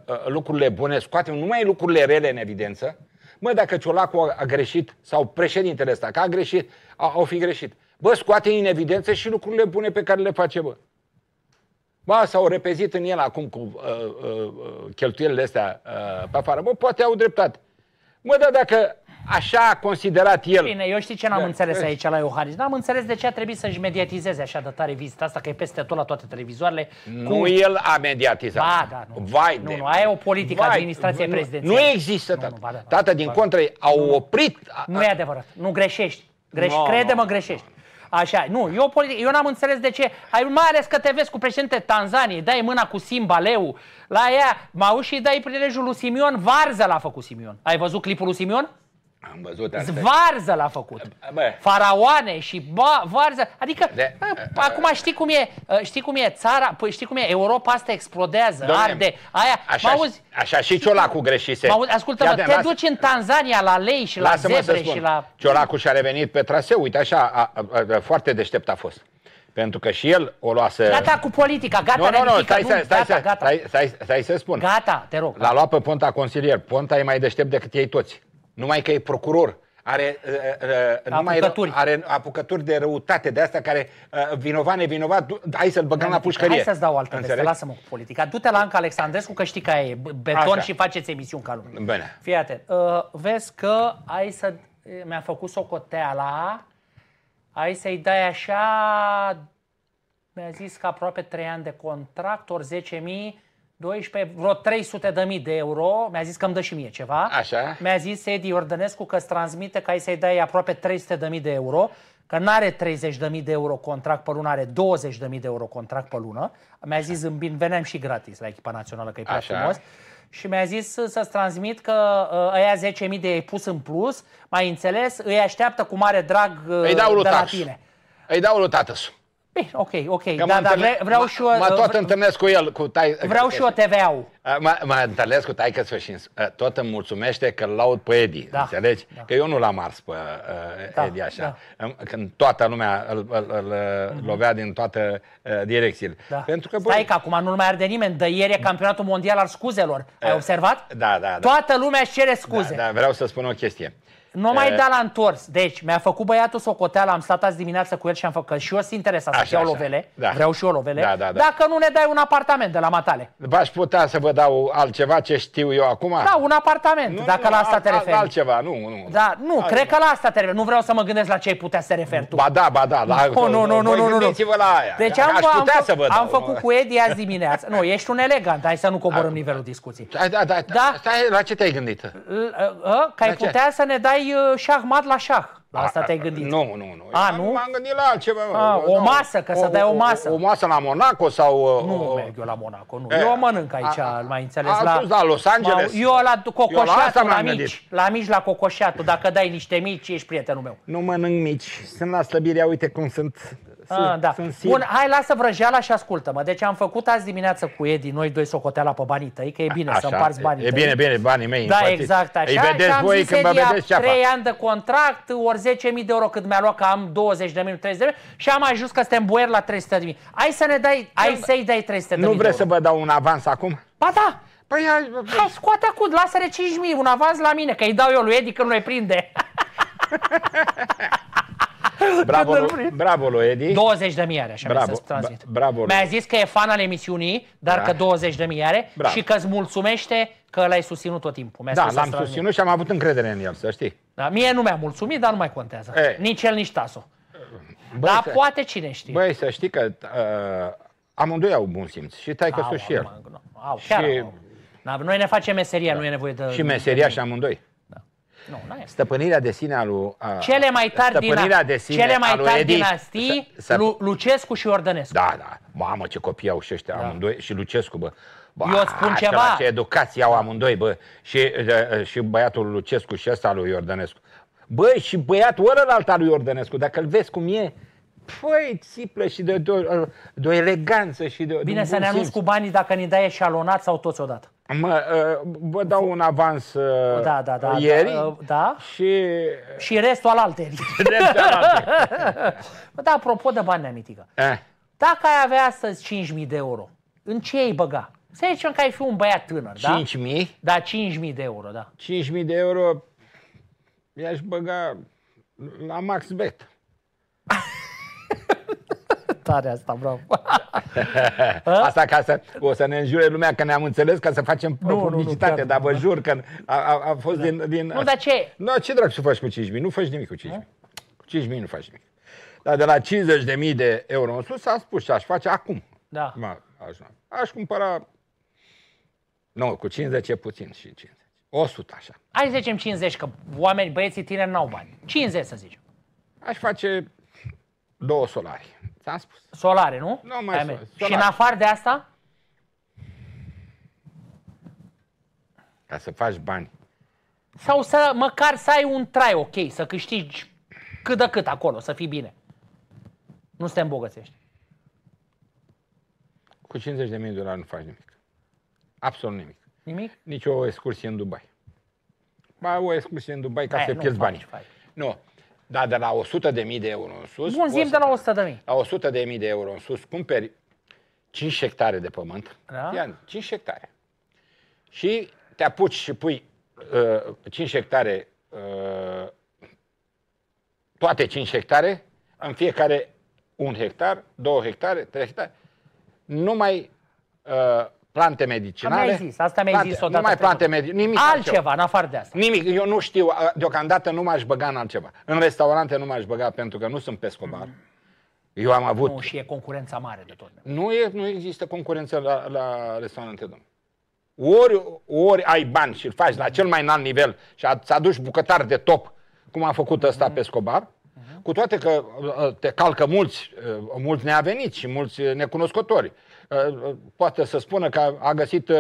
[SPEAKER 2] uh, lucrurile bune, scoatem numai lucrurile rele în evidență. Mă, dacă Ciolacu a greșit, sau președintele ăsta, că a greșit, au fi greșit. Bă, scoate în evidență și lucrurile bune pe care le face, bă. Ba, s-au repezit în el acum cu uh, uh, uh cheltuielile astea uh, pe afară. Bă, poate au dreptate. Mă, dar dacă așa a considerat el...
[SPEAKER 1] Bine, eu știi ce n-am da, înțeles vezi. aici la Iohannis? N-am înțeles de ce a trebuit să-și mediatizeze așa de tare vizita asta, că e peste tot la toate televizoarele. Nu cu... el a mediatizat. Ba, da, nu. Vai nu, de... nu, aia e o politică Vai, administrației prezidențială. Nu există, tată. Nu, nu, ba, da,
[SPEAKER 2] tată, da, din contră, au
[SPEAKER 1] oprit... Nu, a... nu e adevărat. Nu greșești. Greș... No, Crede-mă, greșești. Așa, nu, eu, politic, eu n-am înțeles de ce. Ai, mai ales că te vezi cu președinte Tanzanie, dai mâna cu Simba Leu, la ea, mă și dai prilejul lui Simion, varză l-a făcut Simion. Ai văzut clipul lui Simion?
[SPEAKER 2] Am văzut asta. Zvarză l-a făcut.
[SPEAKER 1] Bă. Faraoane și ba, varză. Adică, de, bă, bă, acum știi cum e, ă, știi cum e țara, păi știi cum e, Europa asta explodează, Doamne, arde.
[SPEAKER 2] Aia, așa, auzi, așa și Ciolacu greșise. ascultă-mă, te las... duci
[SPEAKER 1] în Tanzania la lei și la zebre și la...
[SPEAKER 2] Ciolacu și-a revenit pe traseu, uite așa, a, a, a, a, foarte deștept a fost. Pentru că și el o luase... Gata cu
[SPEAKER 1] politica, gata, nu, nu, nu, stai, stai, stai, stai,
[SPEAKER 2] gata. Stai, stai, stai, stai să spun. Gata, te rog. L-a luat pe Ponta consilier. Ponta e mai deștept decât ei toți numai că e procuror, are, uh, uh, uh apucături. Numai are apucături de răutate, de astea care uh, vinovat, nevinovat, du- hai să-l băgăm la pușcărie. Hai să-ți dau altă veste, lasă-mă cu politica. Du-te la Anca Alexandrescu
[SPEAKER 1] că știi că e beton Așa. și faceți emisiuni ca
[SPEAKER 2] lume. Bine.
[SPEAKER 1] Fii atent. Uh, vezi că ai să... Eh, mi-a făcut socoteala, ai să-i dai așa... Mi-a zis că aproape 3 ani de contract, ori 10.000 12, vreo 300 de mii de euro, mi-a zis că îmi dă și mie ceva. Așa. Mi-a zis Edi Ordănescu că îți transmite că ai să-i dai aproape 300 de mii de euro, că nu are 30 de mii de euro contract pe lună, are 20 de mii de euro contract pe lună. Mi-a zis bine, veneam și gratis la echipa națională, că e prea Așa. frumos. Și mi-a zis să-ți transmit că uh, ăia 10 mii de ei pus în plus, mai înțeles, îi așteaptă cu mare drag uh, îi dau de la tine.
[SPEAKER 2] Îi dau lui tatăsu. Bine, ok, ok. da, da, întâlne... vreau și eu... Mă uh, tot întâlnesc cu el, cu tai... Vreau și eu TVA-ul. Mă, întâlnesc cu taică și uh, tot îmi mulțumește că laud pe Edi, da, înțelegi? Da. Că eu nu l-am ars pe uh, da, Edi așa. Da. Când toată lumea îl, îl, îl mm-hmm. lovea din toate uh, direcțiile. Da. Pentru că, bă... că acum nu mai arde nimeni, de ieri e mm. campionatul
[SPEAKER 1] mondial al scuzelor. Ai uh, observat? Da, da, da.
[SPEAKER 2] Toată lumea își cere da, scuze. Da, da, vreau să spun o chestie. Uh,
[SPEAKER 1] nu mai da la întors. Deci, mi-a făcut băiatul socoteala, am stat azi dimineață cu el și am făcut și eu sunt interesat să iau lovele. Da. Vreau
[SPEAKER 2] și eu lovele. Da, da, da. Dacă
[SPEAKER 1] nu ne dai un apartament de la Matale.
[SPEAKER 2] V-aș putea să vă dau altceva ce știu eu acum? Da,
[SPEAKER 1] un apartament, nu, dacă nu, la asta alt, te referi.
[SPEAKER 2] Altceva, nu, nu.
[SPEAKER 1] Da, nu, altceva. cred că la asta te referi. Nu vreau să mă gândesc la ce ai putea să referi tu. Ba da, ba da. La, nu, nu, nu, nu, nu, nu. vă la aia. Deci am, Aș putea am, să vă dau, am făcut cu Edi azi dimineață. Nu, ești un elegant, hai să nu
[SPEAKER 2] coborăm nivelul discuției. Da, da, da. da? la ce te-ai gândit? Ă,
[SPEAKER 1] ă, că ai putea să ne dai jucai uh, șahmat la șah. La asta te-ai gândit? Nu, nu, nu. A, nu? M-am gândit la altceva. A, o masă, că o, să dai o masă.
[SPEAKER 2] O, o, o masă la Monaco sau... Uh, nu o, merg eu la Monaco, nu. E, eh. eu mănânc aici, a, mai înțeles. A, la, la Los Angeles. eu la cocoșatul, la, la mici. Gândit.
[SPEAKER 1] La mici, la cocoșatul. Dacă dai niște mici, ești prietenul meu.
[SPEAKER 2] Nu mănânc mici. Sunt la slăbirea, uite cum sunt a, ah, da. Sunt Bun,
[SPEAKER 1] hai, lasă vrăjeala și ascultă-mă. Deci am făcut azi dimineață cu Edi, noi doi socoteala pe banii tăi, că e bine să împarți banii E tăi. bine, bine, banii mei. Da, împărțit. exact așa. Îi vedeți și voi zis, când vă vedeți ceapa. 3 ani de contract, ori 10.000 de euro cât mi-a luat, că am 20 de mii, 30 de mii, și am ajuns că suntem boieri la 300 de mii. Hai să ne dai, hai să-i dai 300 de mii. Nu vreți să vă
[SPEAKER 2] dau un avans acum?
[SPEAKER 1] Ba da! Păi, hai, hai scoate acum, lasă-le 5.000, un avans la mine, că îi dau eu lui Edi când nu-i prinde.
[SPEAKER 2] Bravo, lui, bravo lui Edi. 20
[SPEAKER 1] de mii așa bravo, mi se transmit. Bravo Mi-a zis că e fan al emisiunii, dar da. că 20 de mii bravo. și că îți mulțumește că l-ai susținut tot timpul. Mi-a da, l-am susținut
[SPEAKER 2] și am avut încredere în el, să știi.
[SPEAKER 1] Da, mie nu mi-a mulțumit, dar nu mai contează. Ei. Nici el, nici Taso.
[SPEAKER 2] dar să, poate cine știe. Băi, să știi că uh, amândoi au bun simț. Și tai că și el.
[SPEAKER 1] Au, chiar și... Au. Da, noi ne facem meseria, da. nu e nevoie de... Și meseria de... și
[SPEAKER 2] amândoi. Nu, nu e. Stăpânirea de sine a lui... A, cele mai tari, din, de sine cele mai tari Edi, dinastii, să, Lu, Lucescu și Ordănescu. Da, da. Mamă, ce copii au și ăștia da. amândoi. Și Lucescu, bă. Ba, Eu spun ceva. Ce educație au amândoi, bă. Și, și băiatul Lucescu și ăsta lui Ordănescu. Bă, și băiatul ălălalt al lui Ordănescu, dacă îl vezi cum e, Păi, țiplă și de, de, de, de o eleganță și de Bine de să ne anunț cu banii dacă ne dai eșalonat sau toți odată. Mă, ă, vă dau un avans ă, da, da, da, ieri da, ă, da. și...
[SPEAKER 1] Și restul al alteri. Bă, da, apropo de bani neamitică. Eh. Dacă ai avea astăzi 5.000 de euro, în ce ai băga? Să zicem că ai fi un
[SPEAKER 2] băiat tânăr, 5 da? 5.000? Da, 5.000 de euro, da. 5.000 de euro i-aș băga la Max Bet. tare asta, bravo. asta ca să, o să ne înjure lumea că ne-am înțeles ca să facem nu, publicitate, nu, nu, dar vă jur că a, a, a fost da. din, din... Nu, dar ce? Nu, ce drag să faci cu 5.000? Nu faci nimic cu 5.000. Cu 5.000 nu faci nimic. Dar de la 50.000 de euro în sus, a spus ce aș face acum. Da. cum aș, aș cumpăra... Nu, cu 50 e puțin și 50. 100 așa. Hai să zicem 50,
[SPEAKER 1] că oamenii, băieții tineri n-au bani. 50 să zicem. Aș face Două solare. Ți-am
[SPEAKER 2] spus. Solare, nu? Nu mai sol, Și în
[SPEAKER 1] afară de asta?
[SPEAKER 2] Ca să faci bani.
[SPEAKER 1] Sau să măcar să ai un trai ok, să câștigi cât de cât acolo, să fii bine. Nu să te îmbogățești.
[SPEAKER 2] Cu 50 de mii dolari nu faci nimic. Absolut nimic. Nimic? Nici o excursie în Dubai. Ba, o excursie în Dubai ca Aia, să pierzi banii. Nu. Da, de la 100.000 de de euro în sus... Bun, zim de la 100.000. De mii. La 100.000 de de euro în sus cumperi 5 hectare de pământ. Da? Ian, 5 hectare. Și te apuci și pui uh, 5 hectare, uh, toate 5 hectare, în fiecare 1 hectar, 2 hectare, 3 hectare, numai uh, plante medicinale. Am zis, asta mi-ai zis odată. Numai plante medicinale, nimic altceva. altceva, în afară de asta. Nimic, eu nu știu, deocamdată nu m-aș băga în altceva. În restaurante nu m-aș băga pentru că nu sunt pescobar. Mm. Eu am avut... Nu, și e concurența mare de tot. Nu, e, nu există concurență la, la restaurante, domnule. Ori, ori ai bani și îl faci la cel mai înalt nivel și ți aduci bucătar de top, cum a făcut ăsta mm-hmm. Pescobar, mhm. cu toate că uh, te calcă mulți, uh, mulți neaveniți și mulți uh, necunoscători. Uh, poate să spună că a găsit uh,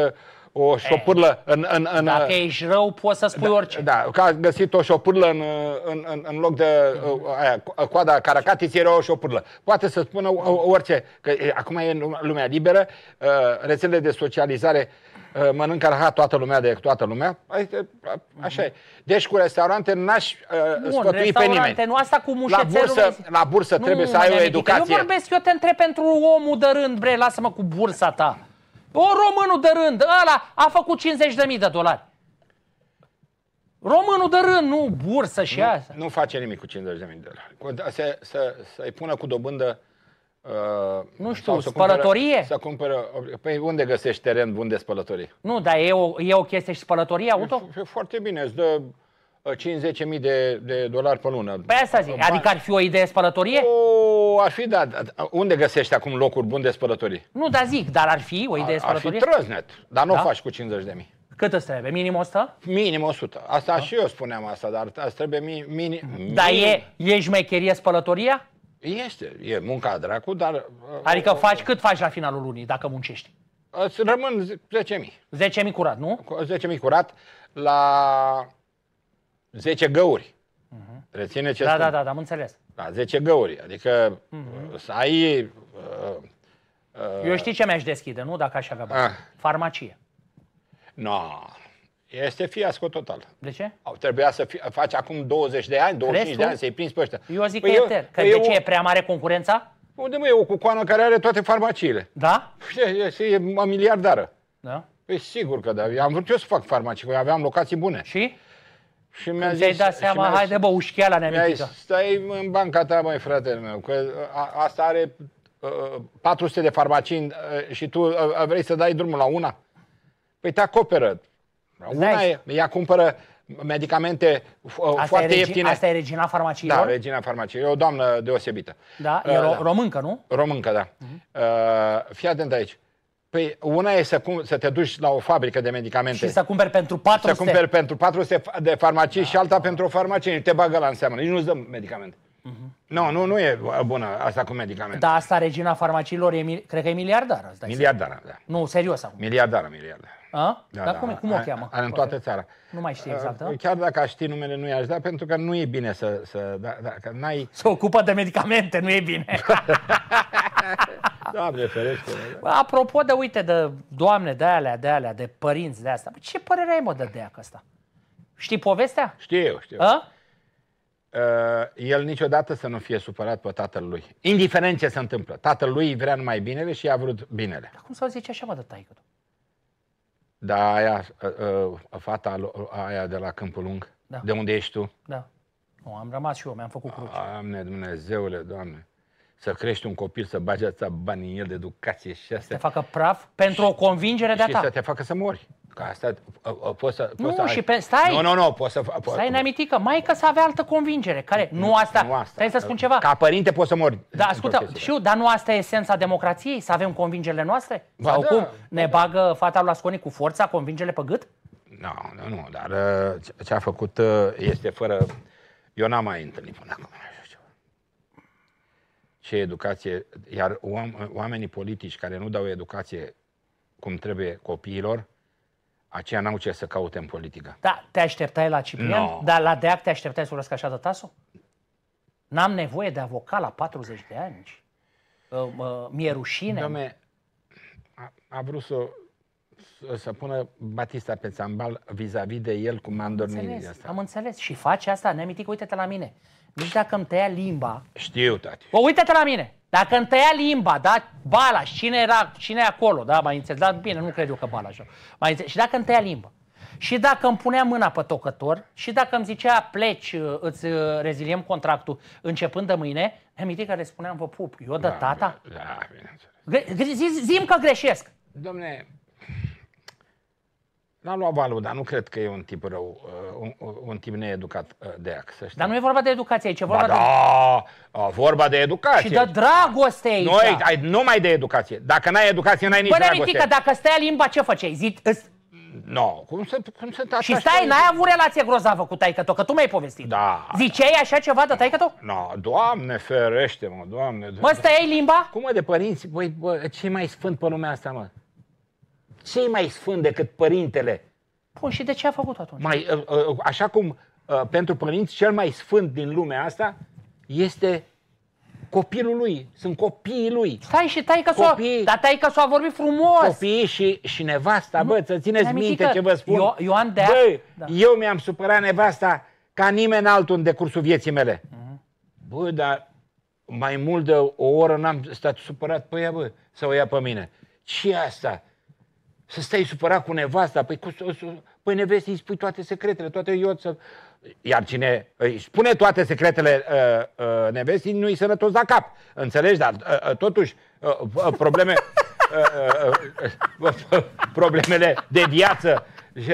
[SPEAKER 2] o șopârlă în, în, în... Dacă uh, ești rău, poți să spui da, orice. Da, că a găsit o șopârlă în, în, în, în loc de aia, coada Caracatis, era o șopârlă. Poate să spună orice. Că acum e lumea liberă, rețelele de socializare Uh, mănâncă arha toată lumea de toată lumea. Adică, uh, așa e. Deci cu restaurante n-aș uh, scoți pe nimeni. Nu
[SPEAKER 1] asta cu la bursă, la
[SPEAKER 2] bursă nu, trebuie să ai o educație. Eu vorbesc,
[SPEAKER 1] eu te întreb pentru omul de rând, bre, lasă-mă cu bursa ta. O românul de rând, ăla a făcut 50.000 de dolari. Românul de rând, nu bursă și nu, asta.
[SPEAKER 2] Nu face nimic cu 50.000 de dolari. Se, să, să-i pună cu dobândă Uh, nu știu, să spălătorie? Cumpără, să cumpără, păi unde găsești teren bun de spălătorie? Nu, dar e o, e o chestie și spălătorie auto? E, e foarte bine, îți dă 5-10.000 uh, de, de dolari pe lună. Păi asta zic, Bani. adică ar fi o idee spălătorie? O, ar fi, da. da, da. Unde găsești acum locuri bune de spălătorie? Nu, dar zic, dar ar fi o idee ar, spălătorie? Ar fi trăznet, dar nu da? o faci cu 50.000. Cât îți trebuie? Minim 100? Minim 100. Asta da? și eu spuneam asta, dar asta trebuie mi, mini, minim. Dar e, e șmecherie spălătoria? Este, e munca dracu, dar... Uh, adică o, faci,
[SPEAKER 1] cât faci la finalul lunii dacă muncești?
[SPEAKER 2] Îți rămân 10.000. 10.000 curat, nu? 10.000 curat la 10 găuri. Uh-huh. Reține ce Da, spun. da, da, da, am înțeles. La da, 10 găuri, adică uh-huh. să ai... Uh, uh, Eu știi
[SPEAKER 1] ce mi-aș deschide, nu? Dacă aș avea bani. Uh. Farmacie.
[SPEAKER 2] Nu, No, este fiasco total. De ce? Au, trebuia să fie, faci acum 20 de ani, 25 de ani, să-i prinzi pe ăștia. Eu zic păi că eu, ter. Că păi de eu... ce e prea mare concurența? Unde mă, e o cucoană care are toate farmaciile. Da? E, e o miliardară. Da? Păi sigur că da. Am vrut eu să fac farmacii, că aveam locații bune. Și? Și mi-a Când zis, dat seama, hai de bă, ușcheala nemitică. Stai în banca ta, măi, fratele meu, că a, asta are ă, ă, uh, 400 de farmacii uh, și tu uh, vrei să dai drumul la una? Păi te acoperă una e, ea cumpără medicamente asta foarte ieftine. Asta e regina farmaciei. Da, regina farmaciei. E o doamnă deosebită. Da, uh, e ro- da. româncă, nu? Româncă, da. Uh-huh. Uh, fii atent aici. Păi una e să, cum, să te duci la o fabrică de medicamente. Și să cumperi pentru 400. Să cumperi pentru 400 de farmacie da. și alta pentru o farmacie. Te bagă la înseamnă. Nici nu-ți dăm medicamente. Uh-huh. Nu, nu, nu e bună asta cu medicamente. Da, asta regina farmaciilor, e, cred că e miliardară. Miliardară, da. Nu, serios acum. Miliardară, miliardară. A? Da, Dar da, cum, da. cum o cheamă? Are în toată țara.
[SPEAKER 1] Nu mai știi exact, uh, a?
[SPEAKER 2] Chiar dacă aș ști numele, nu i-aș da, pentru că nu e bine să... să da, da, că n-ai... Se ocupă de medicamente, nu e bine. Doamne ferește.
[SPEAKER 1] Da. Apropo de, uite, de doamne, de alea, de alea, de
[SPEAKER 2] părinți, de asta. Ce părere ai, mă, de deac ăsta? Știi povestea? Știu, știu. A? Uh, el niciodată să nu fie supărat pe tatăl lui. Indiferent ce se întâmplă. Tatăl lui vrea numai binele și i-a vrut binele. Dar
[SPEAKER 1] cum să zice așa, mă, de taică
[SPEAKER 2] da, aia, ă, ă, ă, fata aia de la Câmpul Lung, da. de unde ești tu? Da. Nu, am rămas și eu, mi-am făcut cruce. Doamne, Dumnezeule, Doamne să crești un copil, să bagi asta bani în el de educație și asta Să facă praf pentru și, o convingere de-a ta. Și să te facă să mori. Ca asta a, ă, a, ă, poți să... Poți nu, să și pe, stai! Nu, nu, nu, poți să... Po, stai,
[SPEAKER 1] neamitică, mai că să avea altă convingere, care nu, nu asta... Nu asta. Stai să spun ceva. Ca părinte poți să mori. Da, ascultă, știu, da. dar nu asta e esența democrației? Să avem convingerile noastre? Ba, Sau da, cum? Ne da. bagă fata lui Asconi cu forța convingerile pe gât?
[SPEAKER 2] Nu, nu, nu, dar ă, ce a făcut este fără... Eu n-am mai întâlnit până acum ce educație, iar oamenii politici care nu dau educație cum trebuie copiilor, aceia n-au ce să caute în politică. Da,
[SPEAKER 1] te așteptai la Ciprian? No. Dar la Deac te așteptai să urăsc așa de Tasu? N-am nevoie de avocat la 40 de ani. Ă, mi-e rușine. Doamne,
[SPEAKER 2] a, a vrut să, să, să pună Batista pe țambal vis-a-vis de el cu mandornirii asta. Am înțeles. Și face asta,
[SPEAKER 1] nemitic, uite-te la mine. Nici dacă îmi tăia limba...
[SPEAKER 2] Știu, tati.
[SPEAKER 1] O, uite-te la mine! Dacă îmi tăia limba, da, Balaș, cine era, cine e acolo, da, mai înțeles, dar bine, nu cred eu că Balaș. Mai înțeles. Și dacă îmi tăia limba, și dacă îmi punea mâna pe tocător, și dacă îmi zicea pleci, uh, îți uh, reziliem contractul începând de mâine, mi că le spuneam vă pup, eu de da, tata? Da,
[SPEAKER 2] da bineînțeles.
[SPEAKER 1] Zim că greșesc.
[SPEAKER 2] Domne, N-a luat valul, dar nu cred că e un tip rău, uh, un, un tip needucat uh, de ac, să știi. Dar nu e vorba de educație aici, e vorba ba de... da, uh, vorba de educație. Și de dragoste aici. Noi, da. ai, numai de educație. Dacă n-ai educație, n-ai nici Bă, dragoste. Bă, dacă stai limba, ce făceai? Zit, Nu, No, cum se, cum se
[SPEAKER 1] Și stai, n-ai avut relație grozavă cu taică că tu mi-ai povestit. Da.
[SPEAKER 2] Ziceai așa ceva de taică Nu, No, doamne ferește, mă, doamne. doamne. Mă, stai limba? Cum mă, de părinți? Băi, bă, ce mai sfânt pe lumea asta, mă? ce mai sfânt decât părintele?
[SPEAKER 1] Bun, și de ce a făcut atunci?
[SPEAKER 2] Mai, uh, uh, uh, așa cum pentru părinți cel mai sfânt din lumea asta este copilul lui, sunt copiii lui.
[SPEAKER 1] Stai și tai că Copii... s-o, dar tai că s-a vorbit frumos.
[SPEAKER 2] Copiii și, și nevasta, nu, bă, să țineți minte ce vă spun. Eu, Ioan de bă, da. eu mi-am supărat nevasta ca nimeni altul în decursul vieții mele. Uh-huh. Bă, dar mai mult de o oră n-am stat supărat pe ea, bă, sau ea pe mine. Și asta? să stai supărat cu nevasta, păi, cu, păi neveste îi spui toate secretele, toate eu să... Iar cine îi spune toate secretele uh, uh, nevestii, nu-i sănătos la cap. Înțelegi? Dar uh, uh, totuși, uh, uh, probleme... Uh, uh, uh, uh, problemele de viață deci,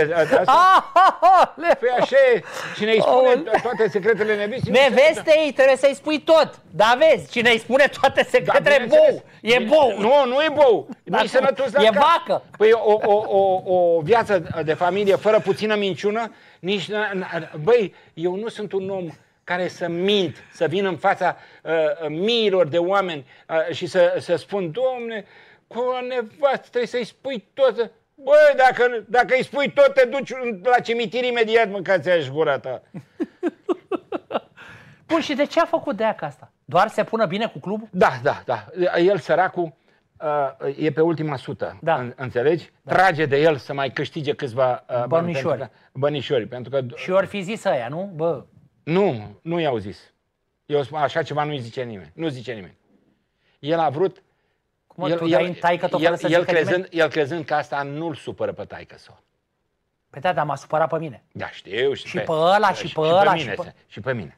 [SPEAKER 2] păi așa e, cine îi spune toate
[SPEAKER 1] secretele nevestii... Nevestei trebuie să-i spui tot, dar vezi, cine îi spune toate da, secretele, da,
[SPEAKER 2] bou, e bou. Nu, nu e bou, nu e sănătos la E cap. vacă. Păi o, o, o, o viață de familie fără puțină minciună, nici... Băi, eu nu sunt un om care să mint, să vin în fața uh, miilor de oameni uh, și să, să spun, domne, cu nevastă trebuie să-i spui tot. Băi, dacă, dacă îi spui tot, te duci la cimitir imediat, mâncați aș gura ta.
[SPEAKER 1] Bun, și de ce a făcut Deac asta?
[SPEAKER 2] Doar se pună bine cu clubul? Da, da, da. El, săracul, uh, e pe ultima sută, da. în, înțelegi? Da. Trage de el să mai câștige câțiva uh, bănișori. Pentru că, bănișori pentru că, și ori fi zis aia, nu? Bă. Nu, nu i-au zis. Eu, așa ceva nu-i zice nimeni. Nu zice nimeni. El a vrut acum el, tu el, în taică tot el, el, crezând, el crezând că asta nu-l supără pe taică sau. Păi da, dar m-a supărat pe mine. Da, știu. Și, și pe, pe ăla, și, și pe ăla, și pe, mine, și pe... Și pe mine.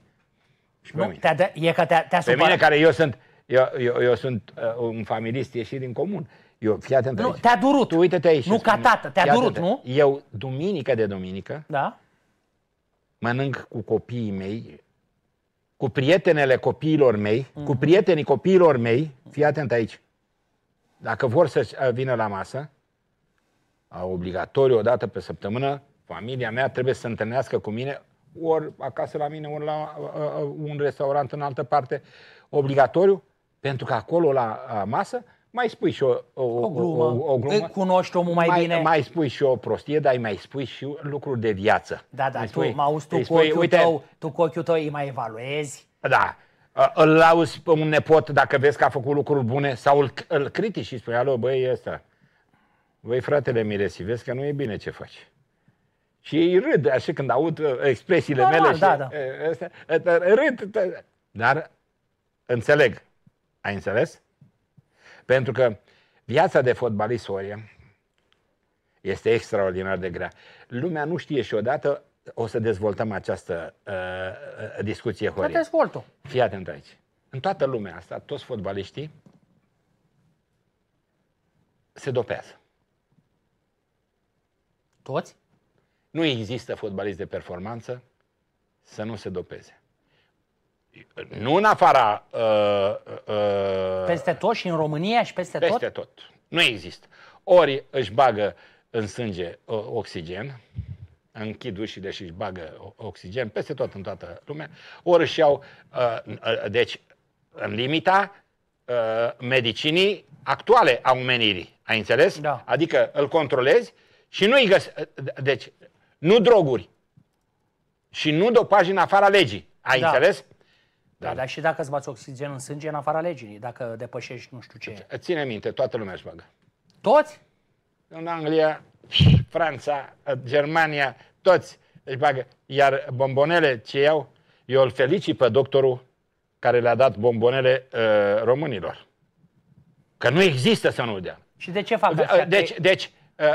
[SPEAKER 2] Și pe nu,
[SPEAKER 1] mine. Te, e că te, te-a supărat. Pe mine, care
[SPEAKER 2] eu sunt, eu, eu, eu sunt uh, un familist ieșit din comun. Eu, fii atent nu, aici. te-a durut. Tu uite-te aici. Nu ca tată, te-a durut, nu? Eu, duminică de duminică, da. mănânc cu copiii mei, cu prietenele copiilor mei, mm-hmm. cu mhm. prietenii copiilor mei, fii atent aici, dacă vor să uh, vină la masă, obligatoriu o dată pe săptămână, familia mea trebuie să se întâlnească cu mine ori acasă la mine, ori la uh, uh, un restaurant în altă parte, obligatoriu, pentru că acolo la uh, masă mai spui și o, o, o glumă, o, o glumă. Îi cunoști omul mai, mai bine. Mai spui și o prostie, dar îi mai spui și lucruri de viață. Da, da, mai tu, spui, tu, mă auzi tu cu, spui, ochiul uite, tău, tu cu ochiul tău îi mai evaluezi. Da, îl lauzi pe un nepot dacă vezi că a făcut lucruri bune sau îl, îl critici și spui, alo, băi, ăsta, băi, fratele Miresi, vezi că nu e bine ce faci. Și ei râd, așa când aud uh, expresiile da, mele și da, da. Uh, râd. Dar înțeleg. Ai înțeles? Pentru că viața de fotbalist este extraordinar de grea. Lumea nu știe și odată o să dezvoltăm această uh, uh discuție, Horie. Dezvolt-o. Fii atent aici. În toată lumea asta, toți fotbaliștii se dopează. Toți? Nu există fotbalist de performanță să nu se dopeze. Nu în afara... Uh, uh, uh peste tot și în România și peste, peste tot? Peste tot. Nu există. Ori își bagă în sânge uh, oxigen, închid ușile și își bagă oxigen peste tot în toată lumea, ori își iau, uh, uh, deci, în limita uh, medicinii actuale a omenirii. Ai înțeles? Da. Adică îl controlezi și nu-i găsi, Deci, nu droguri și nu dopaj în afara legii. Ai da. înțeles?
[SPEAKER 1] Da, dar și dacă îți bați oxigen în sânge, în afara legii, dacă depășești nu
[SPEAKER 2] știu ce. Ține minte, toată lumea își bagă. Toți? În Anglia, Franța, Germania, toți își deci bagă. Iar bombonele ce iau, eu îl felicit pe doctorul care le-a dat bombonele uh, românilor. Că nu există să nu dea. Și de ce fac așa? Uh, deci, deci uh,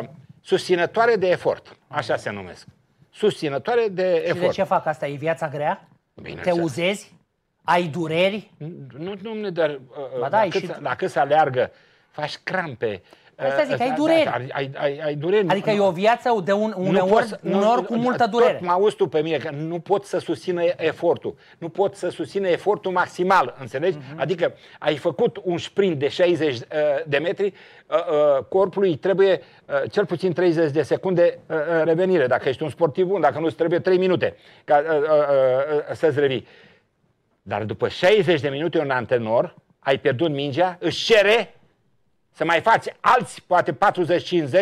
[SPEAKER 2] uh, susținătoare de efort, așa se numesc. Susținătoare de și efort. Și de ce
[SPEAKER 1] fac asta? E viața
[SPEAKER 2] grea? Bine Te uzezi? Ai dureri? Nu, nu, dar uh, ba da, la, cât, și... la cât să aleargă, faci crampe, Asta zic, ai dureri. Ai, ai, ai, ai dureri. Adică nu, e o viață de un, uneori, poți, uneori nu, cu multă durere. Tot mă auzi tu pe mine că nu pot să susțină efortul. Nu pot să susțină efortul maximal, înțelegi? Uh-huh. Adică ai făcut un sprint de 60 uh, de metri, uh, uh, corpului trebuie uh, cel puțin 30 de secunde uh, uh, revenire. Dacă ești un sportiv bun, dacă nu, îți trebuie 3 minute uh, uh, uh, uh, să-ți revii. Dar după 60 de minute un antrenor, ai pierdut mingea, își cere să mai faci alți, poate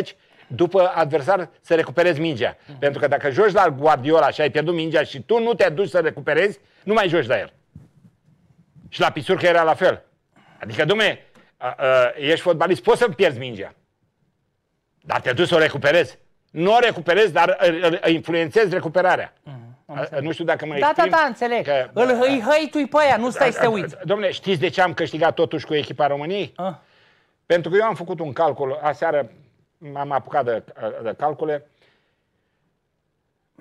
[SPEAKER 2] 40-50, după adversar să recuperezi mingea. Mm. Pentru că dacă joci la Guardiola și ai pierdut mingea și tu nu te duci să recuperezi, nu mai joci la el. Și la Pisurcă era la fel. Adică, domne, ești fotbalist, poți să pierzi mingea. Dar te duci să o recuperezi. Nu o recuperezi, dar influențezi recuperarea. mm Nu știu dacă mă Da, da, da, înțeleg. Că, Îl hăi, hăi tu pe aia, nu stai să te uiți. Domne, știți de ce am câștigat totuși cu echipa României? Ah pentru că eu am făcut un calcul, aseară m-am apucat de, de calcule,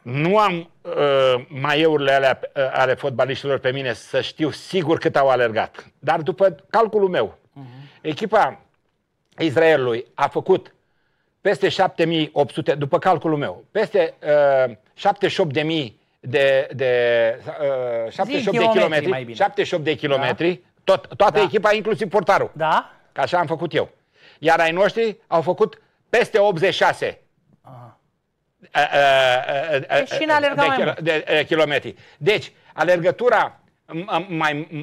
[SPEAKER 2] nu am uh, maieurile alea uh, ale fotbaliștilor pe mine să știu sigur cât au alergat. Dar după calculul meu, uh-huh. echipa Israelului a făcut peste 7800, după calculul meu, peste uh, 78 de, de uh, 78 de kilometri, kilometri 78 de kilometri, da. tot, toată da. echipa, inclusiv portarul. Da. Că așa am făcut eu. Iar ai noștri au făcut peste 86 deci de, kilometri. Deci, alergătura mai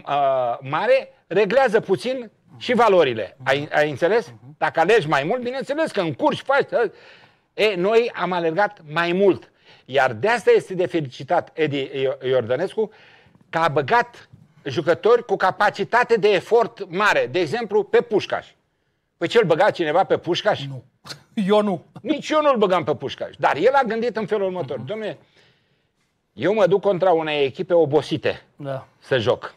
[SPEAKER 2] mare reglează puțin și valorile. Mhm. Ai, ai înțeles? Mhm. Dacă alergi mai mult, bineînțeles că încurci, faci... Da. E, noi am alergat mai mult. Iar de asta este de felicitat Edi Iordănescu, că a băgat jucători cu capacitate de efort mare. De exemplu, pe Pușcaș. Păi ce îl băga cineva pe Pușcaș? Nu. Eu nu. Nici eu nu-l băgam pe Pușcaș. Dar el a gândit în felul următor. Uh-huh. Mhm. Domne, eu mă duc contra unei echipe obosite da. să joc.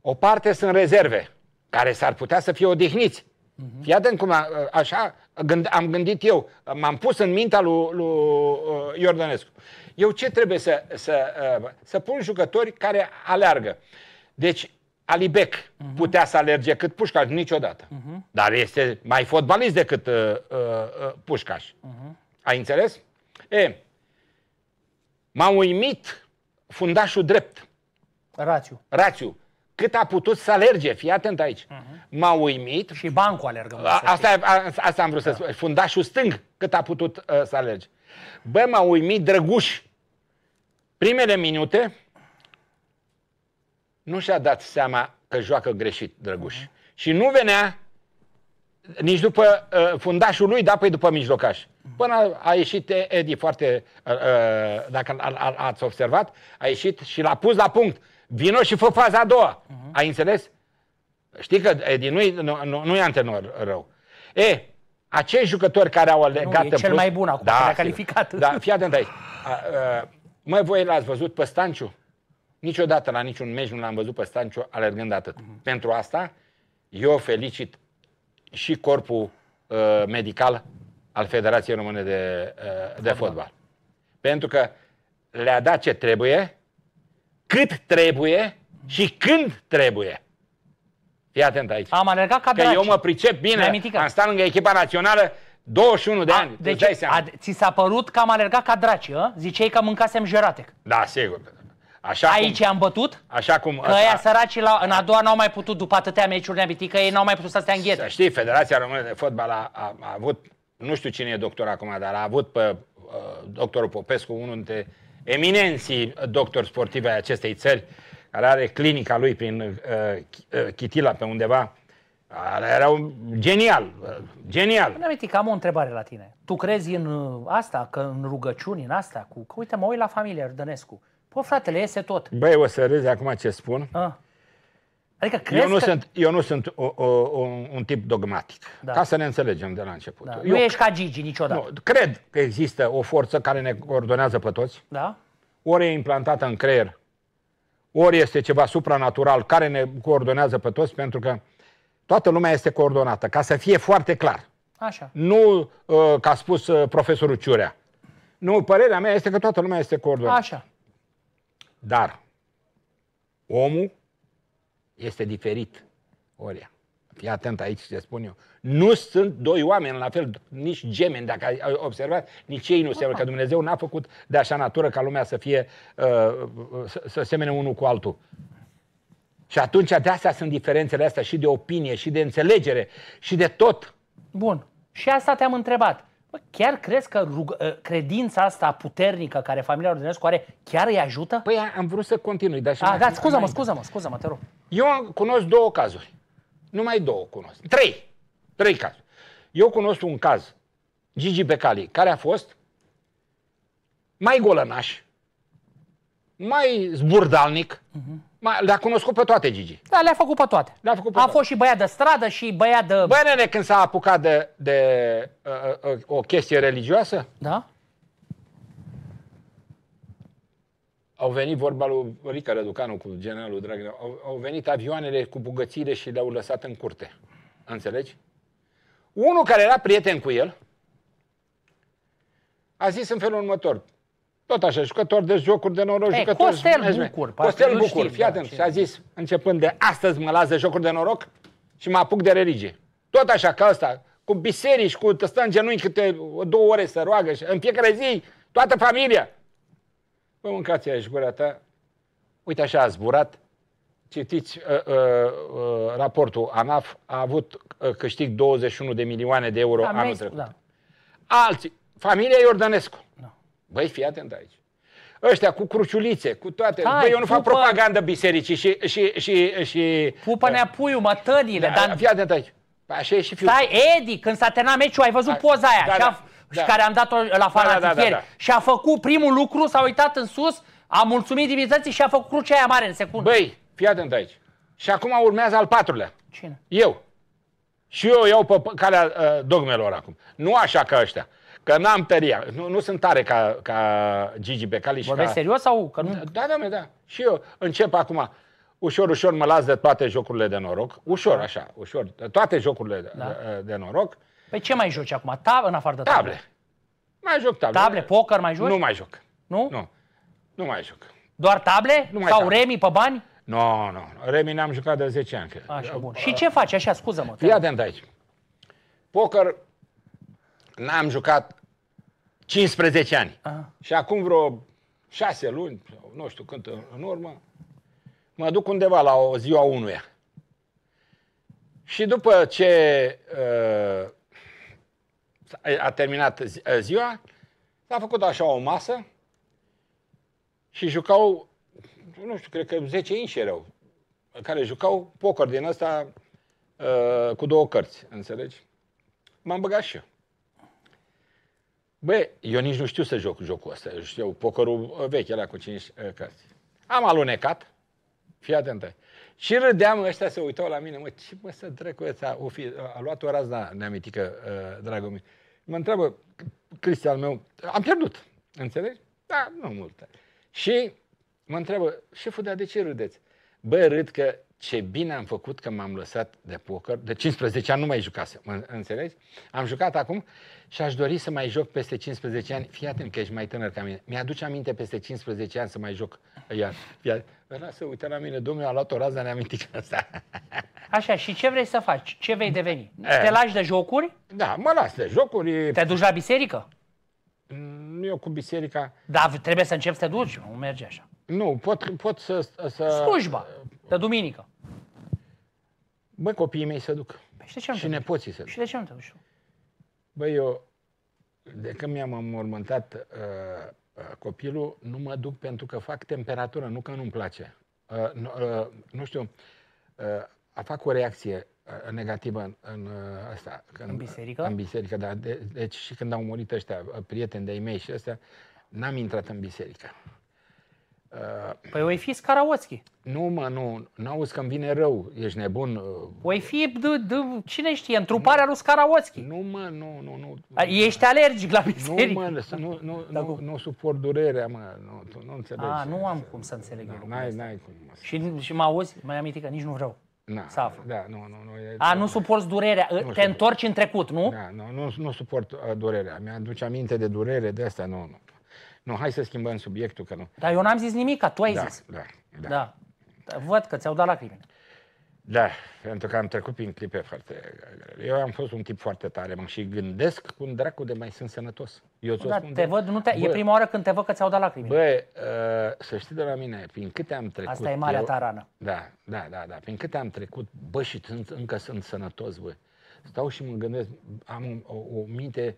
[SPEAKER 2] O parte sunt rezerve, care s-ar putea să fie odihniți. Uh-huh. Fii atent cum a, așa gând, am gândit eu. M-am pus în mintea lui, lui uh, Iordănescu. Eu ce trebuie să, să, uh, să pun jucători care aleargă? Deci, Alibec uh-huh. Mhm. putea să alerge cât Pușcaș niciodată. Uh-huh. Dar este mai fotbalist decât uh, uh, uh, Pușcaș. Uh-huh. Ai înțeles? E, m-a uimit fundașul drept. Rațiu. Rațiu. Cât a putut să alerge, fii atent aici. Uh-huh. M-a uimit. Și bancul alergă. Asta, asta am vrut da. să spun. Fundașul stâng cât a putut uh, să alerge. Uh, Bă, m-a uimit drăguș. Primele minute nu și-a dat seama că joacă greșit drăguș. Uh-huh. Și nu venea nici după uh, fundașul lui, dar păi după mijlocaș. Până a ieșit Edi foarte, uh, uh, dacă a, a, ați observat, a ieșit și l-a pus la punct. Vino și fă faza a doua. Uh-huh. Ai înțeles? Știi că Edi nu, nu, nu, nu e antrenor rău. E, acei jucători care au legat nu, e cel plus, mai bun acum, da, care a calificat. Da, fii atent aici. Mă, voi l-ați văzut pe Stanciu? Niciodată la niciun meci nu l-am văzut pe Stanciu alergând atât. Uh-huh. Pentru asta, eu felicit și corpul uh, medical al Federației Române de, uh, de fotbal. Pentru că le-a dat ce trebuie, cât trebuie și când trebuie. Fii atent aici. Am alergat ca Că eu mă pricep bine, am stat lângă echipa națională 21 de a, ani, deci,
[SPEAKER 1] deci, dai seama. A, ți s-a părut că am alergat ca draci, a? Ă? Ziceai că mâncasem jeratec. Da, sigur.
[SPEAKER 2] Așa Aici cum, am bătut? Așa cum... Că ăia
[SPEAKER 1] săracii la, în a doua n-au mai putut, după atâtea meciuri neabitică, ei n-au mai putut să stea în ghetă. Să știi,
[SPEAKER 2] Federația Română de Fotbal a, a, a avut, nu știu cine e doctor acum, dar a avut pe uh, doctorul Popescu, unul dintre eminenții doctori sportivi ai acestei țări, care are clinica lui prin uh, uh Chitila pe undeva, era un genial, uh, genial.
[SPEAKER 1] Nemetic, am o întrebare la tine. Tu crezi în uh, asta, că în rugăciuni, în asta? Cu... Că uite, mă uit la familia Rdănescu. Po, păi, fratele,
[SPEAKER 2] iese tot. Băi, o să râzi acum ce spun. A. Ah. Adică crezi eu nu că... sunt, eu nu sunt o, o, un tip dogmatic, da. ca să ne înțelegem de la început. Da. Eu, nu ești ca Gigi niciodată. Nu, cred că există o forță care ne coordonează pe toți. Da. Ori e implantată în creier ori este ceva supranatural care ne coordonează pe toți, pentru că toată lumea este coordonată, ca să fie foarte clar. Așa. Nu, uh, ca a spus uh, profesorul Ciurea. Nu, părerea mea este că toată lumea este coordonată. Așa. Dar omul este diferit. Oria fii atent aici ce spun eu, nu sunt doi oameni la fel, nici gemeni, dacă ai observat, nici ei nu se că Dumnezeu n-a făcut de așa natură ca lumea să fie, uh, uh, să, semene unul cu altul. Și atunci de astea sunt diferențele astea și de opinie, și de înțelegere, și de tot. Bun. Și asta te-am întrebat. Bă, chiar
[SPEAKER 1] crezi că rug- uh, credința asta puternică care familia Ordinescu are chiar îi ajută? Păi am vrut să continui, dar și... Ah, A, da, scuză-mă, scuză-mă, scuză-mă, te rog.
[SPEAKER 2] Eu cunosc două cazuri. Numai două cunosc. Trei. Trei cazuri. Eu cunosc un caz, Gigi Becali, care a fost mai golănaș, mai zburdalnic, uh-huh. Le-a cunoscut pe toate, Gigi. Da, le-a făcut pe toate. Le-a făcut pe a toate. fost și băiat de stradă și băiat de... Băi, nene, când s-a apucat de, de uh, uh, uh o chestie religioasă, da? au venit vorba lui Rica Răducanu cu generalul Dragnea, au, au venit avioanele cu bugățire și le-au lăsat în curte. Înțelegi? Unul care era prieten cu el a zis în felul următor, tot așa, jucător de jocuri de noroc, Ei, jucător de Bucur. Costel Bucur, fii da, atent, și a zis, începând de astăzi mă las de jocuri de noroc și mă apuc de religie. Tot așa ca asta, cu biserici, cu stă în genunchi câte două ore să roagă și în fiecare zi, toată familia, Vă mâncați aici gura ta. Uite așa a zburat. Citiți uh, uh, uh, raportul ANAF, a avut uh, câștig 21 de milioane de euro da, anul trecut. Da. Alții, familia Iordănescu. Da. Băi, fii atent aici ăștia cu cruciulițe, cu toate. Hai, Băi, eu nu pupă... fac propagandă bisericii și... și, și, și pupă uh, ne puiul, mă, tănile, da, dar... Fii atent aici. Păi așa e și fiul. Stai,
[SPEAKER 1] Edi, când s-a terminat meciul, ai văzut A, poza aia. Da, da da. și care am dat-o la fanaticheri da, da, da, da, da. și a făcut primul lucru, s-a uitat în sus, a mulțumit divinității
[SPEAKER 2] și a făcut crucea aia mare în secundă. Băi, fii atent aici. Și acum urmează al patrulea. Cine? Eu. Și eu iau pe calea uh, dogmelor acum. Nu așa ca ăștia. Că n-am tăria. Nu, nu sunt tare ca, ca Gigi Becali și Vorbești ca... serios sau că nu? Da, da, da. Și eu încep acum. Ușor, ușor mă las de toate jocurile de noroc. Ușor, așa, ușor. Toate jocurile da. de, de noroc. Uh, Păi ce mai joci acum?
[SPEAKER 1] Tab- în afară de table. table. Mai joc
[SPEAKER 2] table. Table, poker, mai joci? Nu mai joc. Nu? Nu.
[SPEAKER 1] Nu mai joc. Doar
[SPEAKER 2] table? Nu mai Sau remi pe bani? Nu, no, nu. No. Remi n-am jucat de 10 ani. Așa, bun. Și ce faci? Așa, scuză-mă. Fii atent aici. Poker n-am jucat 15 ani. Aha. Și acum vreo 6 luni, nu știu când în urmă, mă duc undeva la o ziua unuia. Și după ce uh, a terminat ziua, s-a făcut așa o masă și jucau, nu știu, cred că 10 inși erau, care jucau poker din ăsta uh, cu două cărți, înțelegi? M-am băgat și eu. Bă, eu nici nu știu să joc jocul ăsta. Eu știu pokerul vechi, era cu 5 uh, cărți. Am alunecat. Fii atentă. Și râdeam, ăștia se uitau la mine. Mă, ce mă să dracu ăsta, o fi, a luat o razna neamitică, uh, dragul meu mă întreabă Cristian meu, am pierdut, înțelegi? Da, nu multe. Și mă întreabă, șeful, dar de ce râdeți? Bă, râd că ce bine am făcut că m-am lăsat de poker. De 15 ani nu mai jucasem, înțelegi? Am jucat acum și aș dori să mai joc peste 15 ani. Fii atent că ești mai tânăr ca mine. Mi-aduce aminte peste 15 ani să mai joc iar. Fii să uite la mine, domnul a luat o rază, ne-am asta. Așa, și ce vrei
[SPEAKER 1] să faci? Ce vei deveni? E. Eh. Te lași de jocuri? Da, mă las de jocuri. Te duci la biserică? Mm, eu cu biserica... Da, trebuie să începi să te duci, nu merge așa. Nu,
[SPEAKER 2] pot, pot să, să... Slujba. Pe duminică. Băi, copiii mei se duc. Păi și de ce și nepoții se duc. Și de ce nu te duci Băi, eu, de când mi-am înmormântat uh, uh, copilul, nu mă duc pentru că fac temperatură, nu că nu-mi place. Uh, nu, uh, nu știu, uh, fac o reacție uh, negativă în, în asta. Uh, când, în biserică? În biserică, da. De, deci și când au murit ăștia, uh, prieteni de-ai mei și ăstea, n-am intrat în biserică. Uh, păi o fi Skaraotski. Nu, mă, nu. N-auzi că îmi vine rău. Ești nebun. Uh. O fi,
[SPEAKER 1] d- d- cine știe, întruparea lui Skaraotski. Nu, mă, nu, nu, nu. Ești alergic la biserică.
[SPEAKER 2] Nu, mă, să nu, nu, da, nu, nu, suport durerea, mă. Nu, tu, nu înțelegi. A, nu am cum să
[SPEAKER 1] înțeleg eu n-ai, n-ai cum. Și, și mă auzi? Mai aminti că nici nu vreau. Na, să aflu.
[SPEAKER 2] Da, nu, nu, nu. E, A, nu suporți
[SPEAKER 1] durerea. Nu Te suport. întorci în trecut, nu?
[SPEAKER 2] Da, nu, nu, nu suport uh, durerea. Mi-aduce aminte de durere de asta, nu, nu. Nu, hai să schimbăm subiectul, că nu. Dar
[SPEAKER 1] eu n-am zis nimic, tu ai da, zis.
[SPEAKER 2] Da, da, da. Văd că ți-au dat lacrimi. Da, pentru că am trecut prin clipe foarte Eu am fost un tip foarte tare, mă și gândesc cum dracu de mai sunt sănătos. Eu da, te văd, nu te... Bă, e prima oară când te văd că ți-au dat lacrimi. Bă, uh, să știi de la mine, prin câte am trecut... Asta e marea eu... tarană. Da, da, da, da, prin câte am trecut, bă, și încă sunt sănătos, bă. Stau și mă gândesc, am o, o minte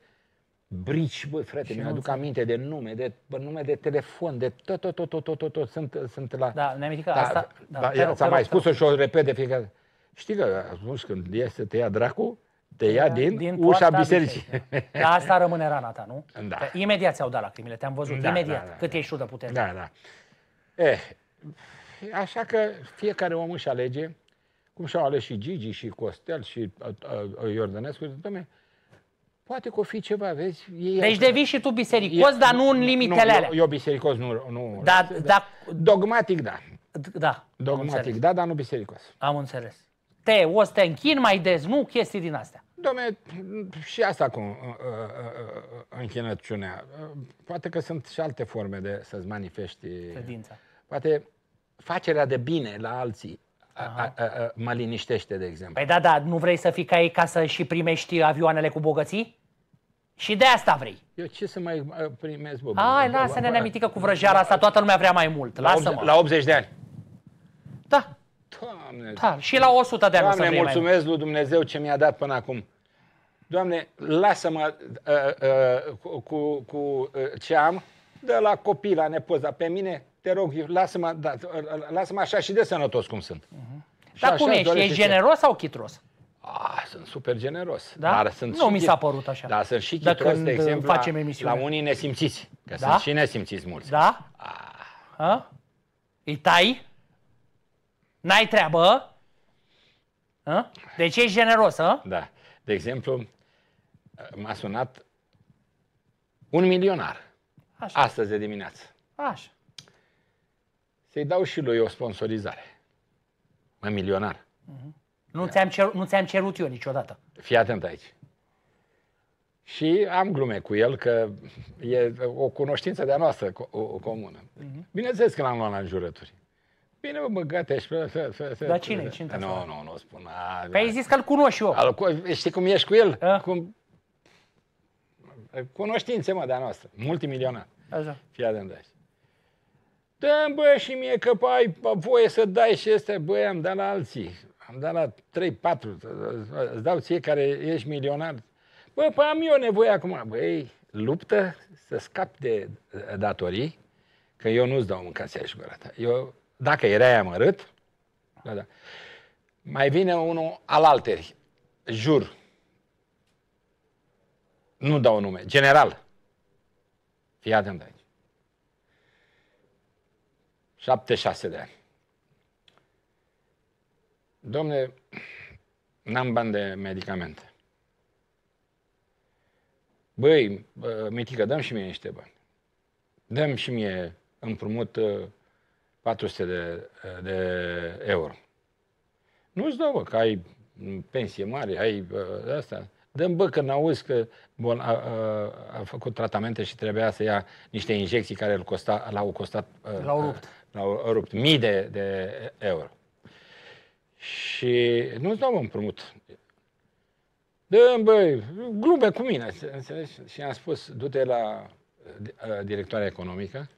[SPEAKER 2] brici, băi frate, mi mi-aduc aminte de nume, de nume de telefon, de tot, tot, tot, tot, tot, tot, tot sunt, sunt la... Da, ne-am da, asta... Da, da, da, ți mai spus-o și o repet de fiecare Știi că a spus când ia să te ia dracu, te ia din, din ușa bisericii. bisericii. Da, asta
[SPEAKER 1] rămâne rana ta, nu? Da. Că imediat ți-au dat lacrimile, te-am văzut, da, imediat, da, da, cât da. ești tu
[SPEAKER 2] de puternic. Da, da. Eh, așa că fiecare om își alege, cum și-au ales și Gigi și Costel și uh, uh, Iordănescu, domnule, Poate că o fi ceva, vezi? Ei deci devii și tu bisericos, e, dar nu în limitele nu, alea. Eu, eu bisericos nu. nu da, da, da, dogmatic, da. Da. Dogmatic, da, dar nu bisericos. Am înțeles.
[SPEAKER 1] Te, o să te închin mai des, nu chestii din astea.
[SPEAKER 2] Dom'le, și asta cu uh, uh, uh, închinăciunea. Poate că sunt și alte forme de să-ți manifesti... Credința. Poate facerea de bine la alții a, a, a, mă liniștește, de exemplu. Păi da, da,
[SPEAKER 1] nu vrei să fii ca ei ca să și primești avioanele cu bogății? Și de asta vrei.
[SPEAKER 2] Eu ce să mai primesc, bă? Hai, lasă-ne neamitică
[SPEAKER 1] cu vrăjeara asta, toată lumea
[SPEAKER 2] vrea mai mult. Lasă-mă. La 80 de ani. Da. Doamne. Da, și la 100 de ani Doamne, să mulțumesc mai lui Dumnezeu ce mi-a dat până acum. Doamne, lasă-mă uh, uh, cu, cu, cu uh, ce am, de la copii, la nepoza, pe mine te rog, lasă-mă, da, lasă-mă așa și de sănătos cum sunt. Uh-huh. Dar cum ești? Ești generos sau chitros? Ah, sunt super generos. Da? Dar sunt nu mi s-a părut așa. Dar sunt și chitros, Dacă de uh, exemplu, facem emisiune. la unii nesimțiți.
[SPEAKER 1] Că da? sunt și nesimțiți mulți. Da? Ah. A? Îi tai? N-ai treabă? De Deci
[SPEAKER 2] ești generos, a? Da. De exemplu, m-a sunat un milionar. Așa. Astăzi de dimineață. Așa. Să-i dau și lui o sponsorizare. Mă, milionar. Uh-huh.
[SPEAKER 1] Nu, ți-am cerut, ți cerut eu niciodată.
[SPEAKER 2] Fii atent aici. Și am glume cu el că e o cunoștință de-a noastră o, o comună. Uh-huh. Bineînțeles că l-am luat la înjurături. Bine, mă, gata, ești... Dar cine? cine nu, nu, nu spun. A, păi da. ai zis că-l cunoști eu. Al, știi cum ești cu el? A? Cum... Cunoștințe, mă, de-a noastră. Multimilionar. Așa. Fii atent aici dă bă, și mie că bă, ai voie să dai și este, băi, am dat la alții, am dat la 3-4, îți dau ție care ești milionar. Bă, păi am eu nevoie acum. Băi, luptă să scap de datorii, că eu nu-ți dau mâncația și gura Eu, dacă erai amărât, da, da. mai vine unul al alteri, jur, nu dau nume, general. Fii atent, 76 de ani. Domne, n-am bani de medicamente. Băi, mitică, dăm și mie niște bani. Dăm și mie împrumut 400 ă, de, ă, de euro. Nu-ți dau, bă, că ai pensie mare, ai de asta. Dăm, bă, n auzi că bol, a, a, a făcut tratamente și trebuia să ia niște injecții care îl costa, l-au costat... Ă, l-au rupt. Au rupt mii de, de euro. Și nu-ți dau împrumut. dă băi, glume cu mine, înțelegi? Și am spus, du-te la directoarea economică,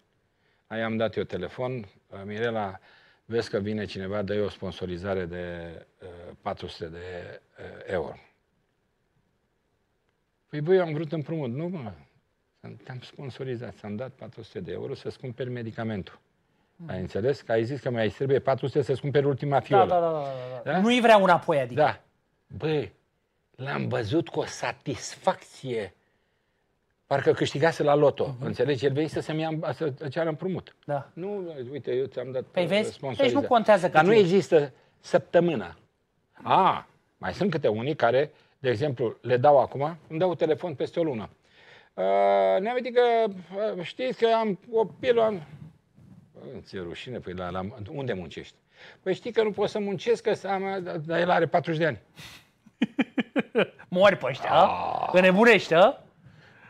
[SPEAKER 2] aia am dat eu telefon, Mirela, vezi că vine cineva, dă o sponsorizare de uh, 400 de uh, euro. Păi băi, eu am vrut împrumut. Nu, mă, te-am sponsorizat, ți-am dat 400 de euro să-ți cumperi medicamentul. Ai înțeles? Că ai zis că mai trebuie 400 să-ți cumperi ultima da, fiolă. Da, da, da, da, da. da? Nu-i vrea un apoi, adică. Da. Băi, l-am văzut cu o satisfacție. Parcă câștigase la loto. Mm-hmm. Înțelegi? El venise să-mi ia, să ceară împrumut. Da. Nu, uite, eu ți-am dat Păi uh, vezi? Deci nu contează că Dar nu există săptămâna. A, mai sunt câte unii care, de exemplu, le dau acum, îmi dau telefon peste o lună. Uh, ne-am că, uh, știți că am copilul, am... Îți e rușine? Păi la, la, unde muncești? Păi știi că nu pot să muncesc, că am, dar el are 40 de ani. Mori pe ăștia, ah. că nebunești, a?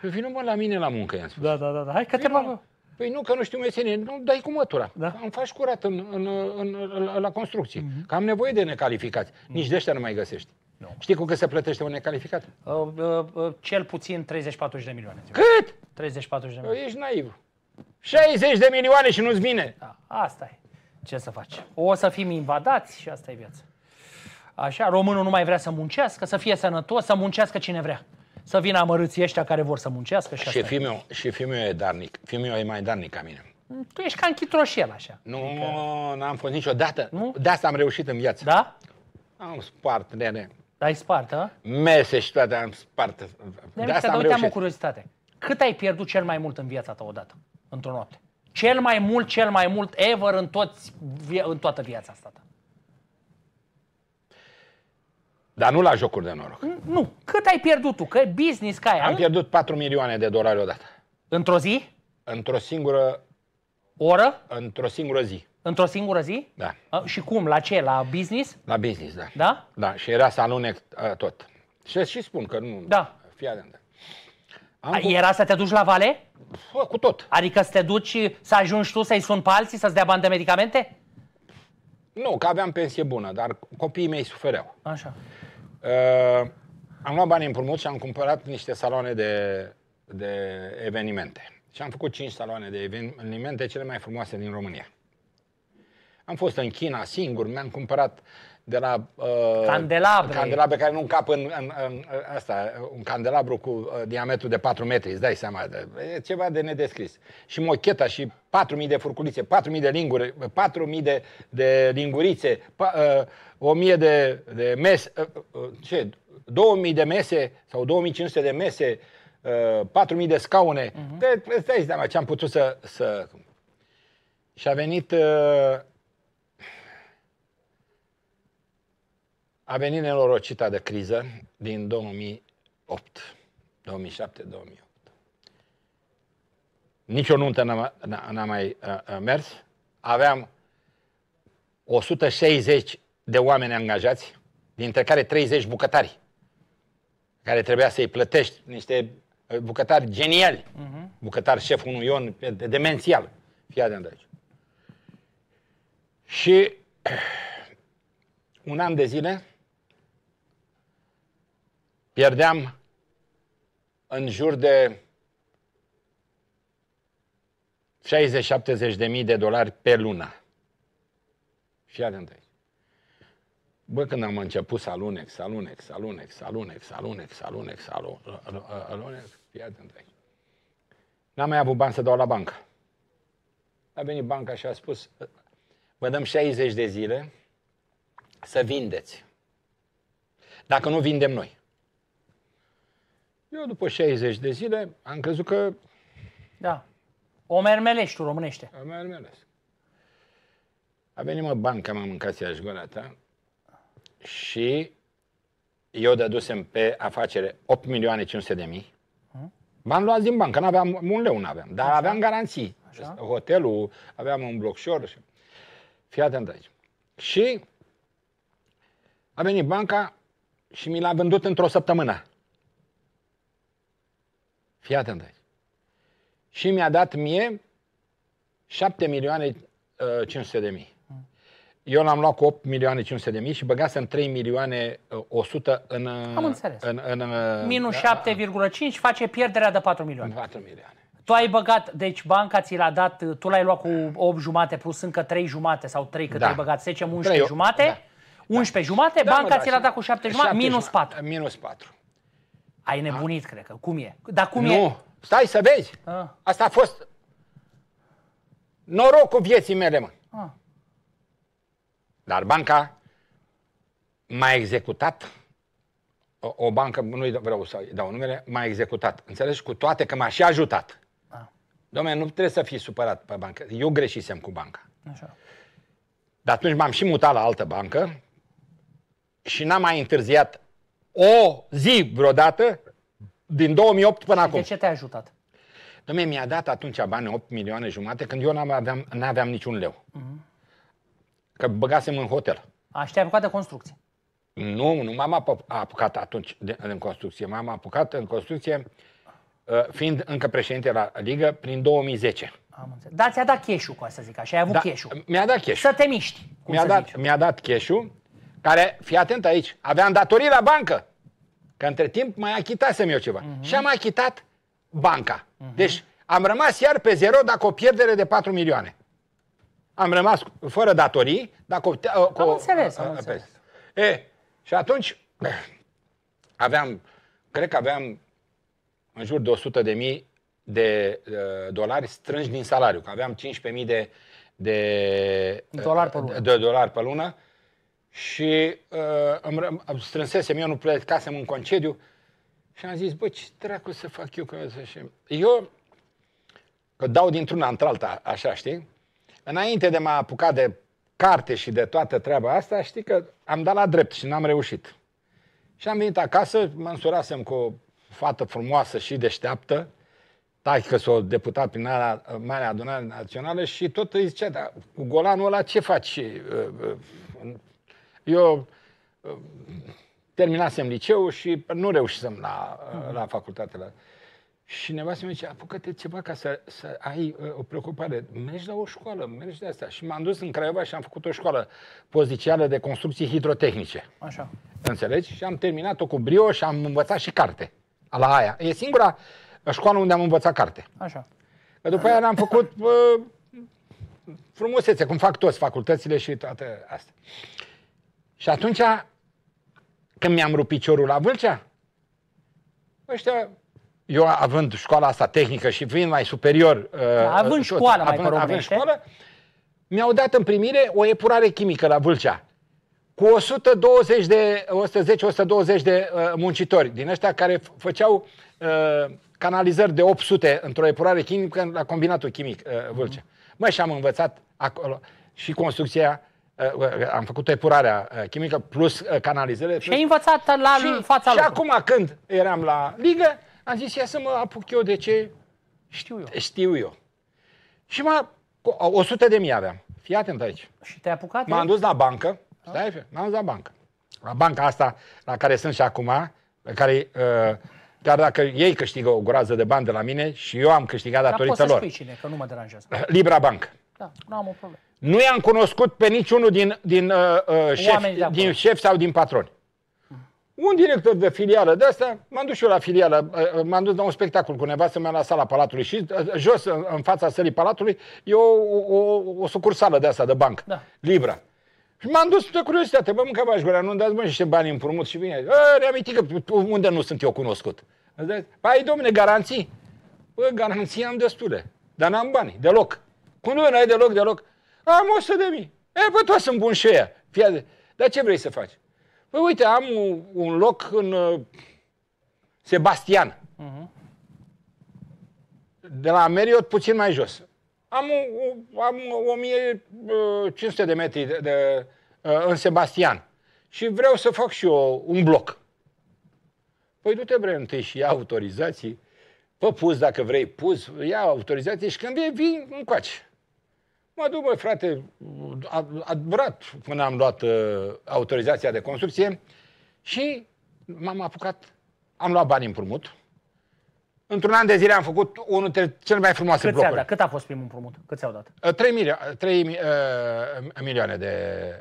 [SPEAKER 2] Păi vină mă la mine la muncă, i-am spus. Da, da, da, da. hai că păi te mă... Păi nu, că nu știu meserie. Nu, dai cu mătura. Da? Îmi faci curat în, în, în, în, la construcții. Mm-hmm. Că am nevoie de necalificați. Mm-hmm. Nici de ăștia nu mai găsești. No. Știi cu cât se plătește un necalificat? Uh, uh, uh, cel puțin 34 de milioane.
[SPEAKER 1] Cât? 34 de milioane. Păi ești naiv. 60 de milioane și nu-ți vine. Da, asta e. Ce să faci? O să fim invadați și asta e viața. Așa, românul nu mai vrea să muncească, să fie sănătos, să muncească cine vrea.
[SPEAKER 2] Să vină amărâții ăștia care
[SPEAKER 1] vor să muncească și asta și e.
[SPEAKER 2] Meu, și fiul meu e darnic. Fiul meu e mai darnic ca mine.
[SPEAKER 1] Tu ești ca în chitroșel, așa.
[SPEAKER 2] Nu, adică... n-am fost niciodată. Nu? De asta am reușit în viață. Da? Am spart, nene. Ai spart, a? Mese și toate am spart. De, de asta am reușit. am o curiozitate. Cât
[SPEAKER 1] ai pierdut cel mai mult în viața ta odată? într-o noapte. Cel mai mult, cel mai mult ever în,
[SPEAKER 2] toți, în toată viața asta. Dar nu la jocuri de noroc. Nu. Cât ai pierdut tu? Că business ca aia, Am pierdut 4 milioane de dolari odată. Într-o zi? Într-o singură... Oră? Într-o singură zi. Într-o singură zi? Da. A, și cum? La ce? La business? La business, da. Da? Da. Și era să alunec a, tot. Și și spun că nu... Da. Fii atent. Am cu... Era să te duci
[SPEAKER 1] la vale? Pă, cu tot. Adică să te duci, să ajungi tu să-i sun pe alții, să-ți dea bani de medicamente?
[SPEAKER 2] Nu, că aveam pensie bună, dar copiii mei sufereau. Așa. Uh, am luat bani împrumut și am cumpărat niște saloane de, de evenimente. Și am făcut cinci saloane de evenimente, cele mai frumoase din România. Am fost în China singur, mi-am cumpărat uh, de la uh, candelabre. candelabre care nu încap în, în, în asta, un candelabru cu uh, diametru de 4 metri, îți dai seama, de, e ceva de nedescris. Și mocheta și 4.000 de furculițe, 4.000 de linguri, 4.000 de, de lingurițe, pa, uh, 1.000 de, de mese, uh, uh, ce, 2.000 de mese sau 2.500 de mese, uh, 4.000 de scaune. Uh-huh. Mhm. De, îți dai seama ce am putut să... să... Și a venit... Uh, A venit nenorocita de criză din 2008, 2007-2008. Nici o nuntă n-a, mai a, a mers. Aveam 160 de oameni angajați, dintre care 30 bucătari, care trebuia să-i plătești niște uh, bucătari geniali. Uh-huh. Bucătar șef unui Ion, demențial. Fia de aici. Și uh, un an de zile pierdeam în jur de 60-70 de mii de dolari pe lună. Și atent aici. Bă, când am început să să să să alunec, să alunec, să alunec, să alunec, să alunec, N-am mai avut bani să dau la bancă. A venit banca și a spus, vă dăm 60 de zile să vindeți. Dacă nu vindem noi. Eu, după 60 de zile, am crezut că...
[SPEAKER 1] Da. O mermelești tu românește. O mermelesc.
[SPEAKER 2] A venit, mă, banca, m am mâncat și gura ta și eu dădusem pe afacere 8 milioane 500 de mii. Bani luați din bancă, n-aveam, un leu n-aveam, dar Așa. aveam garanții. Așa. Hotelul, aveam un blocșor. Și... Fii atent aici. Și a venit banca și mi l-a vândut într-o săptămână. Fii atent aici. Și mi-a dat mie 7 milioane 500 uh, de mii. Hmm. Eu l-am luat cu 8 milioane 500 de mii și băgasem 3 milioane 100 uh, în... Am uh, înțeles. În, în, în Minus 7,5 da.
[SPEAKER 1] face pierderea de 4 milioane. 4 milioane. Tu ai băgat, deci banca ți l-a dat, tu l-ai luat cu 8 jumate plus încă 3 jumate sau 3 cât da. ai băgat, 10, 11 3, jumate. Da. 11 da. jumate, da, banca da, ți l-a dat cu 7, 7 jumate, minus
[SPEAKER 2] 4. Minus 4. Ai da. nebunit, a? cred că. Cum e? Dar cum nu. e? Stai să vezi. A. Asta a fost norocul vieții mele, mă. A. Dar banca m-a executat. O, o bancă, nu vreau să dau numele, m-a executat. Înțelegi? Cu toate că m-a și ajutat. Domnule, nu trebuie să fii supărat pe bancă. Eu greșisem cu banca. Așa. Dar atunci m-am și mutat la altă bancă și n-am mai întârziat o zi vreodată din 2008 până acum. De ce te-a ajutat? Dom'le, mi-a dat atunci bani 8 milioane jumate când eu n-aveam, n-aveam niciun leu. Mm-hmm. Că băgasem în hotel. A, și te-ai apucat de construcție? Nu, nu m-am apucat atunci de, în construcție. M-am apucat în construcție ă, fiind încă președinte la Ligă prin 2010. Am
[SPEAKER 1] înțeles. Da, ți-a dat cash cu asta zic așa, ai avut da, cash
[SPEAKER 2] Mi-a dat cash Să te miști, mi-a dat, mi-a dat cash care, fii atent aici, aveam datorii la bancă. Că între timp mai achitasem eu ceva. Uh-huh. Și am achitat banca. Uh-huh. Deci am rămas iar pe zero dacă o pierdere de 4 milioane. Am rămas fără datorii dacă o... Cu, am înțeles, am înțeles. E, și atunci aveam, cred că aveam în jur de 100 de mii de uh, dolari strângi din salariu, că aveam 15.000 de, de, dolari uh, pe lună. de dolari pe lună și uh, îmi, îmi strânsesem, eu nu plecasem în concediu și am zis, bă, ce dracu să fac eu? Că să eu, că dau dintr-una într-alta, așa, știi? Înainte de m-a apucat de carte și de toată treaba asta, știi că am dat la drept și n-am reușit. Și am venit acasă, mă însurasem cu o fată frumoasă și deșteaptă, taică s-o deputat prin Marea Adunare Națională și tot îi zicea, da, cu golanul ăla ce faci? Uh, uh, eu uh, terminasem liceul și nu reușisem la, uh, la facultate. La... Și nevastă mi zis, apucă-te ceva ca să, să ai uh, o preocupare. Mergi la o școală, mergi de asta. Și m-am dus în Craiova și am făcut o școală pozițială de construcții hidrotehnice. Așa. Înțelegi? Și am terminat-o cu brio și am învățat și carte. La aia. E singura școală unde am învățat carte. Așa. Că după aia am făcut uh, frumusețe, cum fac toți facultățile și toate astea. Și atunci, când mi-am rupt piciorul la Vâlcea, ăștia, eu având școala asta tehnică și fiind mai superior... Uh, da, având școala, având, mai având școală, mi-au dat în primire o epurare chimică la Vâlcea cu 120 de, 110-120 de uh, muncitori din ăștia care făceau uh, canalizări de 800 într-o epurare chimică la combinatul chimic uh, Vâlcea. Mă, și am învățat acolo și construcția Uh, am făcut epurarea uh, chimică plus uh, canalizele. Plus... Și ai învățat la și, fața Și acum când eram la ligă, am zis, ia să mă apuc eu de ce știu eu. Știu eu. Și m-a, 100 de mii aveam. Fii atent aici. Și
[SPEAKER 1] te-ai apucat? M-am dus
[SPEAKER 2] la bancă. Da? Stai, m-am dus la bancă. La banca asta la care sunt și acum, care, uh, chiar dacă ei câștigă o groază de bani de la mine și eu am câștigat datorită lor. Dar poți să spui cine, că nu mă deranjează. Libra Bank.
[SPEAKER 1] Da, nu am o problemă.
[SPEAKER 2] Nu i-am cunoscut pe niciunul din, din, uh, uh șef, din șef sau din patron. Un director de filială de asta, m-am dus și eu la filială, uh, uh, m-am dus la un spectacol cu nevastă mea la sala Palatului și jos, în fața sălii Palatului, e o, o, o sucursală de asta, de bancă, da. Libra. Și m-am dus de curiozitate, bă, mâncă bași gura, nu-mi dați mă niște bani împrumut și vine. Ă, Reaminti că unde nu sunt eu cunoscut. Păi, domne, garanții? Bă, garanții am destule, dar n-am bani, deloc. Cum nu ai deloc, deloc? Am 100 de mii. E, bă, toți sunt buni și ea. Fia Dar ce vrei să faci? Păi uite, am un, un loc în uh, Sebastian. Uh-huh. De la Meriot puțin mai jos. Am, o, am 1500 uh, de metri de, de, uh, în Sebastian. Și vreau să fac și eu un bloc. Păi du-te, vrei întâi și ia autorizații. Păi pus dacă vrei, pus, ia autorizații. și când vii, vin încoace. Mă duc, băi, frate, durat până am luat uh, autorizația de construcție și m-am apucat, am luat bani împrumut. Într-un an de zile am făcut unul dintre cele mai frumoase Cât blocuri. Cât a fost primul împrumut? Cât ți-au dat? 3, uh, milio- 3 uh, uh, milioane de,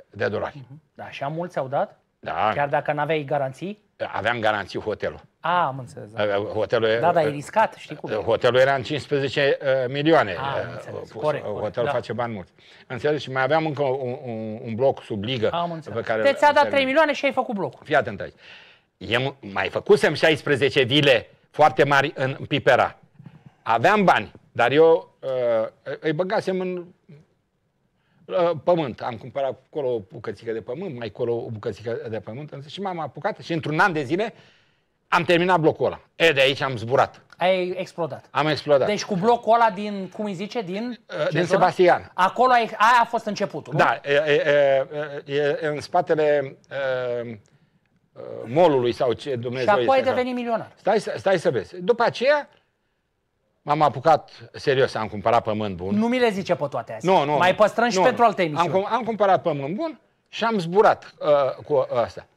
[SPEAKER 2] de dolari. Uh-huh. Da, și am mulți au dat? Da. Chiar dacă n-aveai garanții? Aveam garanții hotelul. A, ah, am înțeles. Da. Hotelul, da, da, e riscat, știi cum. Hotelul era în 15 uh, milioane. A, ah, uh, înțeles, corect, uh, Hotelul corect, da. face da. bani mulți. Înțeles? Și mai aveam încă un, un, un bloc sub ligă. Am înțeles. Pe care Te ți-a dat 3 milioane și ai făcut blocul. Fii atent aici. Eu mai făcusem 16 vile foarte mari în Pipera. Aveam bani, dar eu uh, îi băgasem în pământ. Am cumpărat acolo o bucățică de pământ, mai acolo o bucățică de pământ și m-am apucat și într-un an de zile am terminat blocul ăla. E, de aici am zburat.
[SPEAKER 1] Ai explodat.
[SPEAKER 2] Am explodat. Deci
[SPEAKER 1] cu blocul ăla din, cum îi zice, din? Din Sebastian. Acolo ai, aia a fost începutul, nu? Da,
[SPEAKER 2] e, e, e, e în spatele e, molului sau ce Dumnezeu Și apoi ai devenit milionar. Stai, stai să vezi. După aceea, M-am apucat serios, am cumpărat pământ bun. Nu mi le zice pe toate astea. Nu, nu. Mai păstrăm și nu, pentru alte emisiuni. Am, am cumpărat pământ bun și am zburat uh, cu uh, asta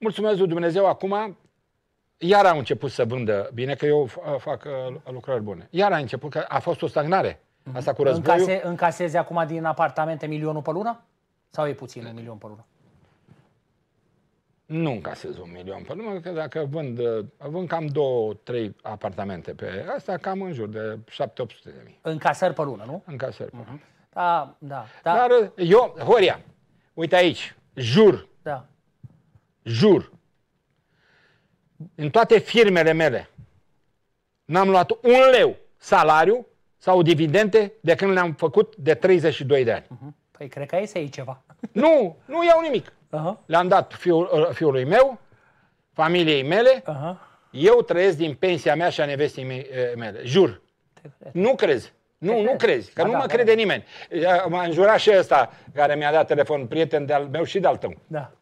[SPEAKER 2] mulțumesc lui Dumnezeu, acum iar au început să vândă bine, că eu uh, fac uh, lucrări bune. Iar a început, că a fost o stagnare. Mhm. Asta cu războiul. Încase, încasezi acum din
[SPEAKER 1] apartamente milionul pe lună? Sau e
[SPEAKER 2] puțin un milion pe lună? Nu încasez un milion pe lună, că dacă vând, uh, vând cam două, trei apartamente pe asta, cam în jur de 7-800 de mii. Încasări pe lună, nu? Încasări pe mhm. lună. Da, da, da. Dar eu, Horia, uite aici, jur jur, în toate firmele mele, n-am luat un leu salariu sau dividende de când le-am făcut de 32 de ani. Mhm. Păi cred că ai să iei ceva. Nu, nu iau nimic. Uh-huh. Le-am dat fiul, ă, fiului meu, familiei mele, uh-huh. eu trăiesc din pensia mea și a nevestii mele. Jur. Nu crezi. Nu, nu crezi, că da, nu mă da, crede da. nimeni. M-a înjurat și ăsta care mi-a dat telefon, prieten de-al meu și de-al tău. Da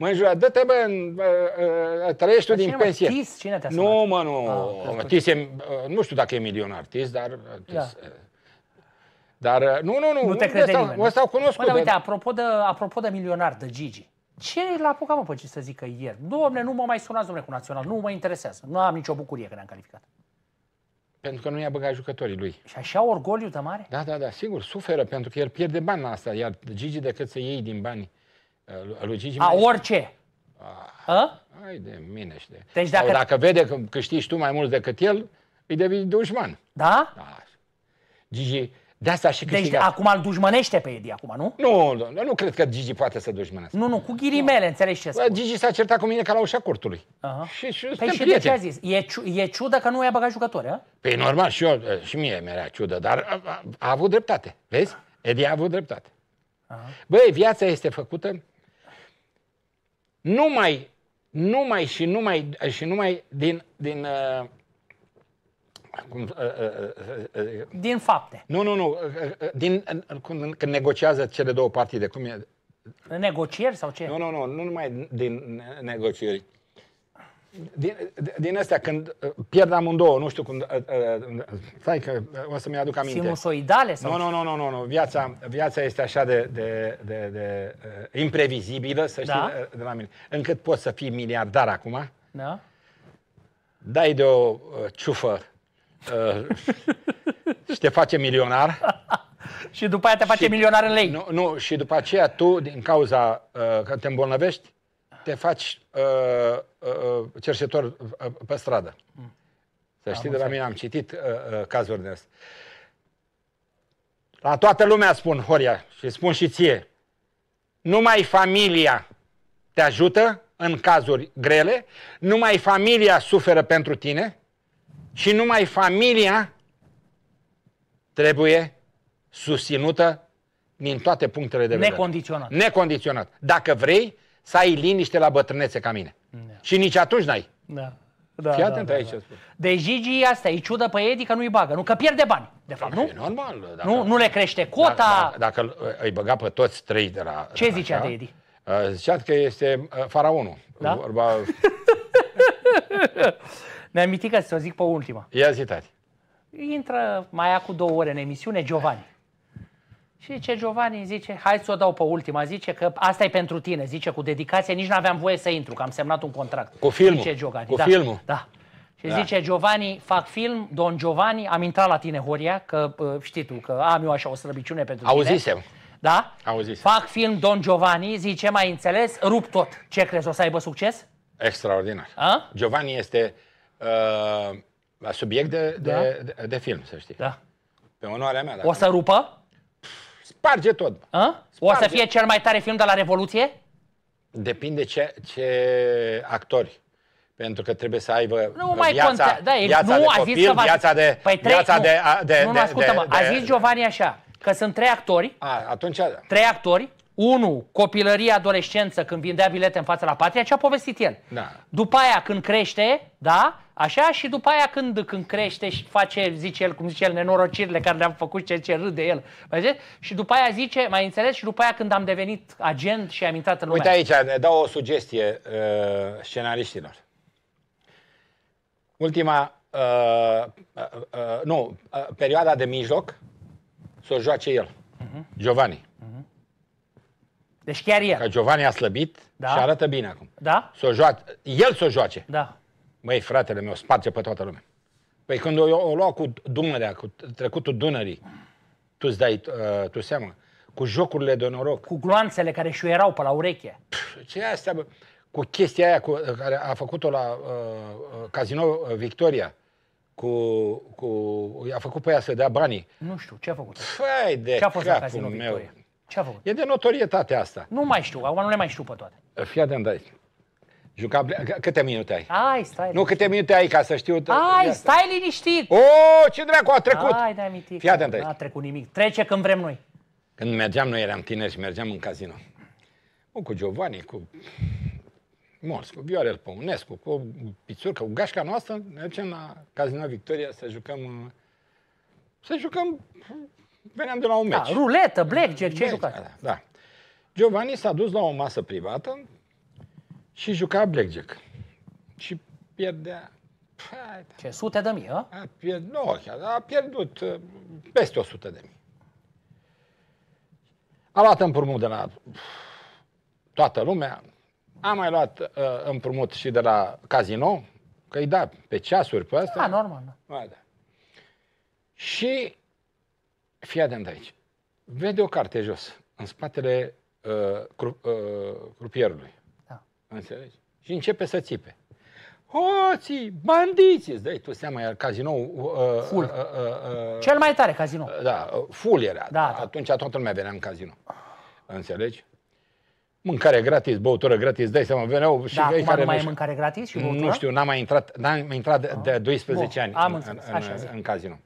[SPEAKER 2] mă înjura, dă-te, bă, ă, ă, trăiești tu din pensie. Tis? Cine te-a Nu, mă, nu. Ah, tis e, nu știu dacă e milionar Tis, dar... Tis, ă, da. Dar nu, nu, nu. Nu te crede nimeni. Ăsta au cunoscut. dar, uite,
[SPEAKER 1] apropo de, apropo de milionar, de Gigi. Ce l-a apucat, mă, pe ce să zică ieri? Domne, nu mă mai sunați, domne, cu Național. Nu mă interesează. Nu am nicio bucurie că ne-am calificat.
[SPEAKER 2] Pentru că nu i-a băgat jucătorii lui. Și așa orgoliu de mare? Da, da, da, sigur, suferă pentru că el pierde bani la asta, iar Gigi decât să iei din bani a lui Gigi A, Maestru. orice. Ah, A? Ă? de mine și de... Deci dacă... dacă vede că câștigi tu mai mult decât el, îi devii dușman. Da? da. Gigi, de asta și câștigat. Deci acum îl dușmănește pe Edi acum, nu? Nu, nu, nu, nu cred că Gigi poate să dușmănească. Nu, nu, cu ghirimele, nu. înțelegi ce spun. Gigi s-a certat cu mine ca la ușa cortului. Uh-huh. Și, și păi și de ce a
[SPEAKER 1] zis? E, e ciudă că nu i-a băgat jucători, a?
[SPEAKER 2] Păi normal, și eu, și mie mi-era ciudă, dar a, a, a avut dreptate, vezi? Edi a avut dreptate. Uh-huh. Băi, viața este făcută numai, numai și numai, și numai din, din uh, cum, uh, uh, uh, din fapte. Nu, nu, nu. Din, cum, când negociază cele două partide, cum e? Negocieri sau ce? Nu, nu, nu. Nu numai din negocieri din, din astea, când uh, pierd amândouă, nu știu cum, uh, uh, stai că o să-mi aduc aminte. Sinusoidale? Sau nu, nu, nu, nu, nu, Viața, viața este așa de, de, de, de imprevizibilă, să știi, da? de la mine, încât poți să fii miliardar acum, da? dai de o ciufă și te face milionar. și după aia te face și, milionar în lei. Nu, nu, și după aceea tu, din cauza că te îmbolnăvești, te faci uh, uh, cercetor uh, pe stradă. Mm. Să știi, am de la mine am citit uh, uh, cazuri de astea. La toată lumea spun, Horia, și spun și ție, numai familia te ajută în cazuri grele, numai familia suferă pentru tine și numai familia trebuie susținută din toate punctele de vedere. Necondiționat. Necondiționat. Dacă vrei să ai liniște la bătrânețe ca mine. Da. Și nici atunci n-ai.
[SPEAKER 1] Da. Da, da atent da, da, aici. Da. De
[SPEAKER 2] deci, Gigi asta e
[SPEAKER 1] ciudă pe Edi că nu-i bagă, nu? Că pierde bani, de fapt, da, nu? E normal. Dacă, nu, nu le crește
[SPEAKER 2] cota. Dacă, dacă, dacă îi băga pe toți trei de la... Ce de zicea așa, de Edi? Ă, zicea că este ă, faraonul. Da? Vorba... Mi-am că să o zic pe ultima. Ia zi tati
[SPEAKER 1] Intră mai acum două ore în emisiune Giovanni. Și ce Giovanni zice, hai să o dau pe ultima, zice că asta e pentru tine, zice cu dedicație, nici n-aveam voie să intru, că am semnat un contract. Cu filmul, zice Giovanni. cu da, filmul. Da. Și da. zice Giovanni, fac film, Don Giovanni, am intrat la tine, Horia, că știi tu, că am eu așa o slăbiciune pentru Auzisem. tine. Auzisem. Da? Auzisem. Fac film Don Giovanni, zice, mai înțeles, rup tot. Ce crezi, o să aibă succes?
[SPEAKER 2] Extraordinar. A? Giovanni este uh, subiect de, de, da. de, de film, să știi. Da. Pe onoarea mea. o să
[SPEAKER 1] rupă? Sparge tot. A? Sparge. O să fie cel mai tare film de la Revoluție?
[SPEAKER 2] Depinde ce, ce actori. Pentru că trebuie să aibă nu mai viața, da, el, viața nu, de copil, a zis că viața de... Păi trei, viața nu, de, de, nu, de, nu, de, mă de, de, a zis
[SPEAKER 1] Giovanni așa, că sunt trei actori, a, atunci... trei actori Unu, Copilărie, adolescență, când vindea bilete în fața la patria, ce a povestit el. Da. După aia, când crește, da, așa, și după aia când, când crește și face, zice el, cum zice el, nenorocirile care le-am făcut, ce, ce râde el. Vezi? Și după aia zice, mai înțeles, și după aia când am devenit agent și am intrat în lumea. Uite
[SPEAKER 2] aici, ne dau o sugestie uh, scenariștilor. Ultima, uh, uh, uh, nu, uh, perioada de mijloc, să o joace el, uh-huh. Giovanni. Deci chiar el. Că Giovanni a slăbit da. și arată bine acum. Da? S-o joace. El să o joace. Da. Măi, fratele meu, sparge pe toată lumea. Păi când o, o lua cu Dunărea, cu trecutul Dunării, tu îți dai uh, tu seama, cu jocurile de noroc. Cu gloanțele care și erau pe la ureche. ce ce astea, bă? Cu chestia aia cu, care a făcut-o la uh, uh Casino uh, Victoria, cu, cu, a făcut pe ea să dea banii. Nu știu, ce a făcut? Păi de ce a fost la Casino Victoria? meu. Victoria? Ce a făcut? E de notorietate asta. Nu mai știu, acum nu le mai știu pe toate. Fii atent dai. Jucabil... câte minute ai? Ai, stai. Nu câte minute ai ca să știu. Ai,
[SPEAKER 1] stai liniștit. O,
[SPEAKER 2] ce dracu a trecut. Ai,
[SPEAKER 1] de mitic. Fii atent Nu
[SPEAKER 2] a trecut nimic. Trece când vrem noi. Când mergeam, noi eram tineri și mergeam în casino. O, cu Giovanni, cu Mons, cu Viorel Păunescu, cu Pițurcă, cu gașca noastră, ne la Casino Victoria să jucăm să jucăm veneam de la un da, meci. Da, ruletă, blackjack, ce ai jucat? Da, da. Giovanni s-a dus la o masă privată și juca blackjack. Și pierdea... Da. Ce, sute de mii, a? a pierd, nu, a pierdut uh, peste 100 de mii. A luat împrumut de la toată lumea. A mai luat uh, împrumut și de la casino, că îi da pe ceasuri pe astea. Da, normal. Da. da. Și Fii atent aici. Vede o carte jos, în spatele uh, cru, uh, crupierului. Da. Înțelegi? Și începe să țipe. Hoții, bandiții, îți dai tu seama, iar cazinou... Uh, full. Uh, uh, uh, Cel mai tare cazinou. Uh, da, uh, full era. Da, da. Atunci toată lumea venea în cazinou. Înțelegi? Mâncare gratis, băutură gratis, dai seama, veneau și da, care nu mai e mâncare
[SPEAKER 1] gratis și băutură? Nu știu,
[SPEAKER 2] n-am mai intrat, n-am mai intrat de, de 12 oh, ani în, în, în, în cazinou.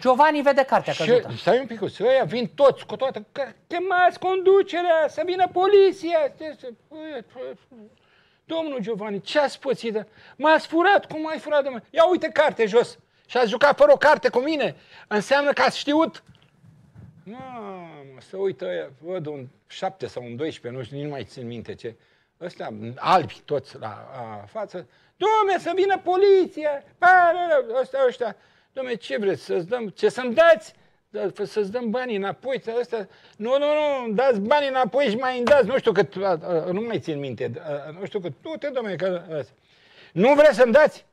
[SPEAKER 2] Giovanni vede cartea căzută. Și stai un pic, să ăia vin toți cu toată, că chemați conducerea, să vină poliția. Domnul Giovanni, ce ați pățit? M-ați furat, cum ai furat, de Ia uite carte jos. Și ați jucat fără o carte cu mine. Înseamnă că ați știut. Mamă, să uită ăia, văd un 7 sau un 12, nu știu, nici nu mai țin minte ce. Ăstea albi toți la a, față. Domne, să vină poliția! Ăstea, ăștia, Dom'le, ce vreți să-ți dăm? Ce să-mi dați? Da, să-ți dăm banii înapoi, astea. Nu, nu, nu, dați banii înapoi și mai îmi dați, nu știu cât, a, a, nu mai țin minte, a, nu știu cât, tu te domne, că astea. Nu vreți să-mi dați?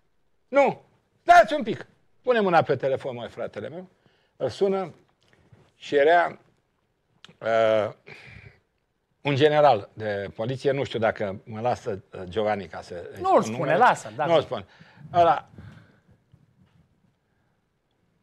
[SPEAKER 2] Nu. Dați un pic. Pune mâna pe telefon, mai fratele meu. Îl sună și era un general de poliție, nu știu dacă mă lasă uh, Giovanni ca să... Nu îl spune, lasă. Dacă... Nu îl spun. Ăla,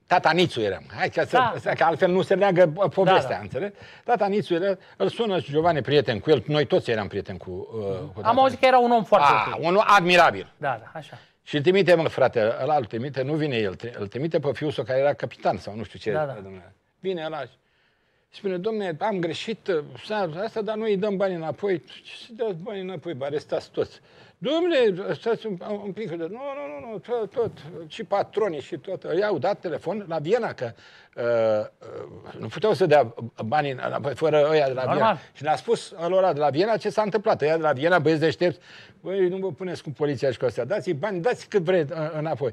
[SPEAKER 2] Tata Nițu eram. Hai că, da. că altfel nu se leagă da, povestea, da, da. înțelegi? Tata Nițu era, îl sună și Giovanni prieten cu el. Noi toți eram prieteni cu, uh, cu Am auzit că era un om foarte A, un om admirabil. Da, da, așa. Și îl trimite, mă, frate, ăla îl trimite, nu vine el, îl trimite pe fiul său care era capitan sau nu știu ce. Da, da. Vine ăla și spune, domne, am greșit, uh, asta, dar noi îi dăm bani înapoi. Ce să dați bani înapoi? Bă, arestați toți. Dom'le, stați un, un pic, nu, nu, nu, nu tot, tot, și patronii și tot. I-au dat telefon la Viena, că uh, uh nu puteau să dea bani înapoi, fără ăia de la Normal. Viena. Și ne-a spus alora de la Viena ce s-a întâmplat. Ăia de la Viena, băieți deștepți, băi, nu vă puneți cu poliția și cu astea, dați bani, dați cât vreți uh, înapoi.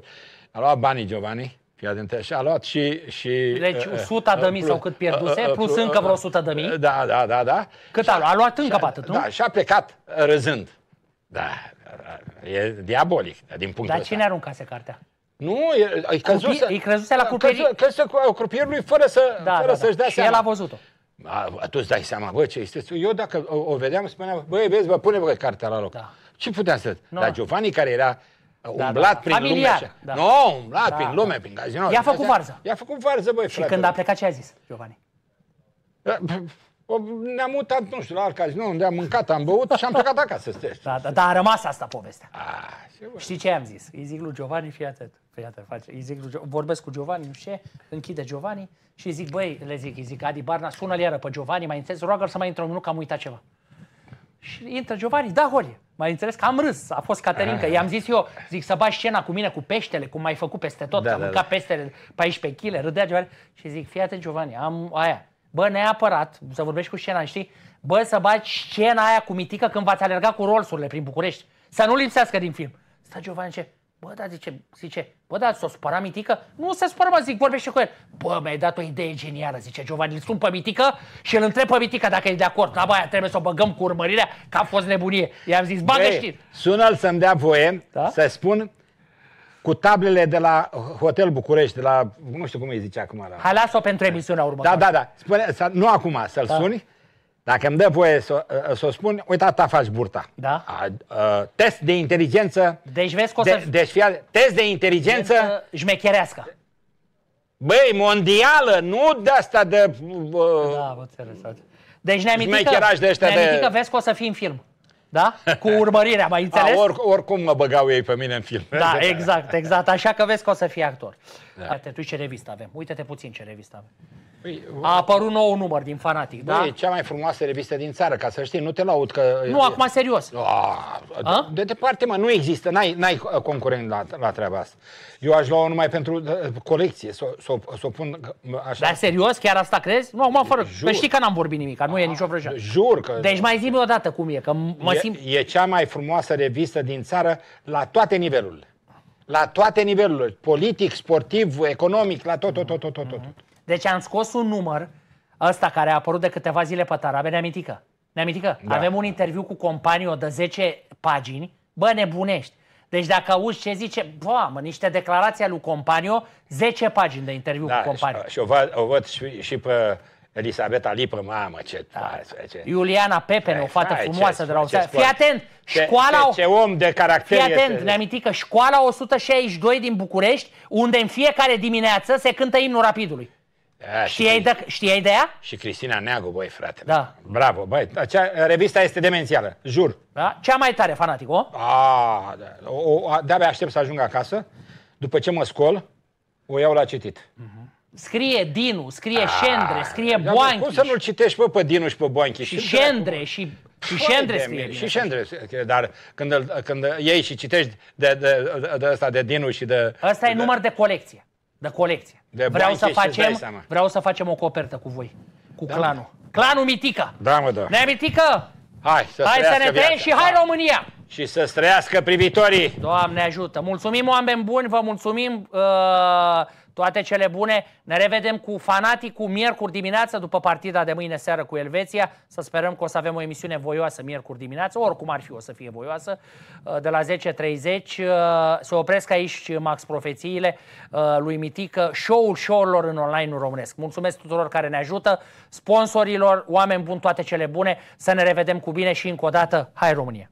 [SPEAKER 2] A luat banii Giovanni, atent, și a luat și... și deci 100 uh, de mii plus, sau cât pierduse, plus, plus încă vreo 100 de mii. Da, da, da, da. Cât a, luat? A luat încă pe atât, nu? Da, și a plecat râzând. Da, E diabolic, din punctul Dar cine aruncase cartea? Nu, e,
[SPEAKER 1] e căzuse, Crupier, e căzuse la crupier...
[SPEAKER 2] căzuse cu lui fără, să, da, da, fără da, să-și dea și seama. el a văzut-o. Tu îți dai seama, bă, ce este? Eu dacă o, o vedeam, spuneam, băi, vezi, bă, pune bă, cartea la loc. Da. Ce puteam să... No. Dar Giovanni, care era da, da, umblat da, da. prin Familiar, lume. Da. Nu, umblat da, prin lume, da. prin casino. I-a făcut varză. I-a făcut varză, băi, Și frate. când a plecat, ce a zis, Giovanni? ne-am mutat, nu știu, la caz, nu, unde am mâncat, am băut și am plecat acasă, să da,
[SPEAKER 1] da, da, a rămas asta povestea. A, Știi ce am zis? Îi zic lui Giovanni, fii atât. Fii atât, face. Îi zic lui, Gio- vorbesc cu Giovanni, nu știu ce, închide Giovanni și îi zic, băi, le zic, îi zic, Adi Barna, sună-l iară pe Giovanni, mai înțeles, roagă să mai intră nu că am uitat ceva. Și intră Giovanni, da, Holie. Mai înțeles că am râs, a fost Caterinca. I-am zis eu, zic să bagi scena cu mine, cu peștele, cum mai făcut peste tot, da, că da, da. peștele 14 kg, râdea Giovanni. Și zic, fii atent, Giovanni, am aia, bă, neapărat, să vorbești cu scena, știi? Bă, să bagi scena aia cu mitică când v-ați alerga cu rolsurile prin București. Să nu lipsească din film. Sta Giovanni ce? Bă, da, zice, zice, bă, da, s-o spăra mitică? Nu se spăra, mă, zic, vorbește cu el. Bă, mi-ai dat o idee genială, zice Giovanni, îl sun pe mitică și îl întreb pe mitică dacă e de acord. La da, baia trebuie să o băgăm cu urmărirea, că a fost nebunie. I-am zis, bagă știri.
[SPEAKER 2] Sună-l să-mi dea voie da? să spun cu tablele de la Hotel București, de la, nu știu cum îi zice acum. La... Hai, las-o pentru emisiunea următoare. Da, da, da. Spune, să, nu acum, să-l da. suni. Dacă îmi dă voie să, să o spun, uite, ta faci burta. Da. A, a, test de inteligență. Deci vezi că o să... De, deci, fia, test de inteligență... Jmecherească. Băi, mondială, nu de asta de... Uh, da, vă înțeles. Deci ne-am ne de ăștia ne de...
[SPEAKER 1] vezi că o să fii în film da? Cu urmărirea, mai înțeles? A, or,
[SPEAKER 2] oricum mă băgau ei pe mine în film. Da, exact,
[SPEAKER 1] exact. Așa că vezi că o să fii actor. Da. Uite, tu ce revistă avem. Uite-te puțin ce revistă avem.
[SPEAKER 2] Păi, a apărut nou număr din Fanatic, da? E cea mai frumoasă revistă din țară, ca să știi, nu te laud că... Nu, e... acum serios. A, a? De departe, mă, nu există, n-ai, n-ai concurent la, la treaba asta. Eu aș lua numai pentru colecție, să o s-o, s-o pun
[SPEAKER 1] așa. Dar serios? Chiar asta crezi? Nu, mă, fără, jur. că păi știi
[SPEAKER 2] că n-am vorbit nimic, nu a, e nicio vrăjeală. Jur că... Deci mai zi-mi o dată cum e, că mă e, simt... E cea mai frumoasă revistă din țară la toate nivelurile. La toate nivelurile, politic, sportiv, economic, la tot, tot, tot, tot, tot, tot. tot. Deci am scos un număr, ăsta care a
[SPEAKER 1] apărut de câteva zile pe tarabe, Ne amintică. da. avem un interviu cu companiul de 10 pagini, bă, nebunești. Deci dacă auzi ce zice, bă, mă, niște declarații lui Companio, 10 pagini de interviu da, cu Companio. Și, și o,
[SPEAKER 2] văd, o văd și, și pe Elisabeta Lipră, mamă, ce da. face. Ce...
[SPEAKER 1] Iuliana Pepen, o fată fai, frumoasă ce, de la Australia. Fii
[SPEAKER 2] atent, școala... Ce, ce om de caracter Fii atent, ne
[SPEAKER 1] neamitică, școala 162 din București, unde în fiecare dimineață se cântă imnul rapidului. A, da, știai, și, de, știai de ea?
[SPEAKER 2] Și Cristina Neagu, băi, frate. Da. Bravo, băi. Acea, revista este demențială, jur. Da? Cea mai tare, fanatic, o? A, da. O, o, de-abia aștept să ajung acasă. După ce mă scol, o iau la citit. Uh-huh. Scrie Dinu, scrie A, Șendre, scrie da, Boanchi. Cum să nu-l citești, bă, pe Dinu și pe Boanchi? Și, Șendre, și... Și Șendre scrie Și Șendre dar când, când iei și citești de, de, de, de, de, de, de Dinu și de... de, e număr de colecție, de colecție. De vreau să facem,
[SPEAKER 1] vreau să facem o copertă cu voi, cu da, clanul. Mă. Clanul Mitica. Da, mă, da. Ne Mitică! Hai să, hai să ne trăim și hai da. România!
[SPEAKER 2] Și să străiască privitorii!
[SPEAKER 1] Doamne ajută! Mulțumim, oameni buni, vă mulțumim! Uh, toate cele bune. Ne revedem cu Fanaticul miercuri dimineață după partida de mâine seară cu Elveția. Să sperăm că o să avem o emisiune voioasă miercuri dimineață, oricum ar fi o să fie voioasă, uh, de la 10.30. Uh, se opresc aici Max Profețiile uh, lui Mitică, show-ul show-urilor în online românesc. Mulțumesc tuturor care ne ajută, sponsorilor, oameni buni, toate cele bune. Să ne revedem cu bine și încă o dată, hai România!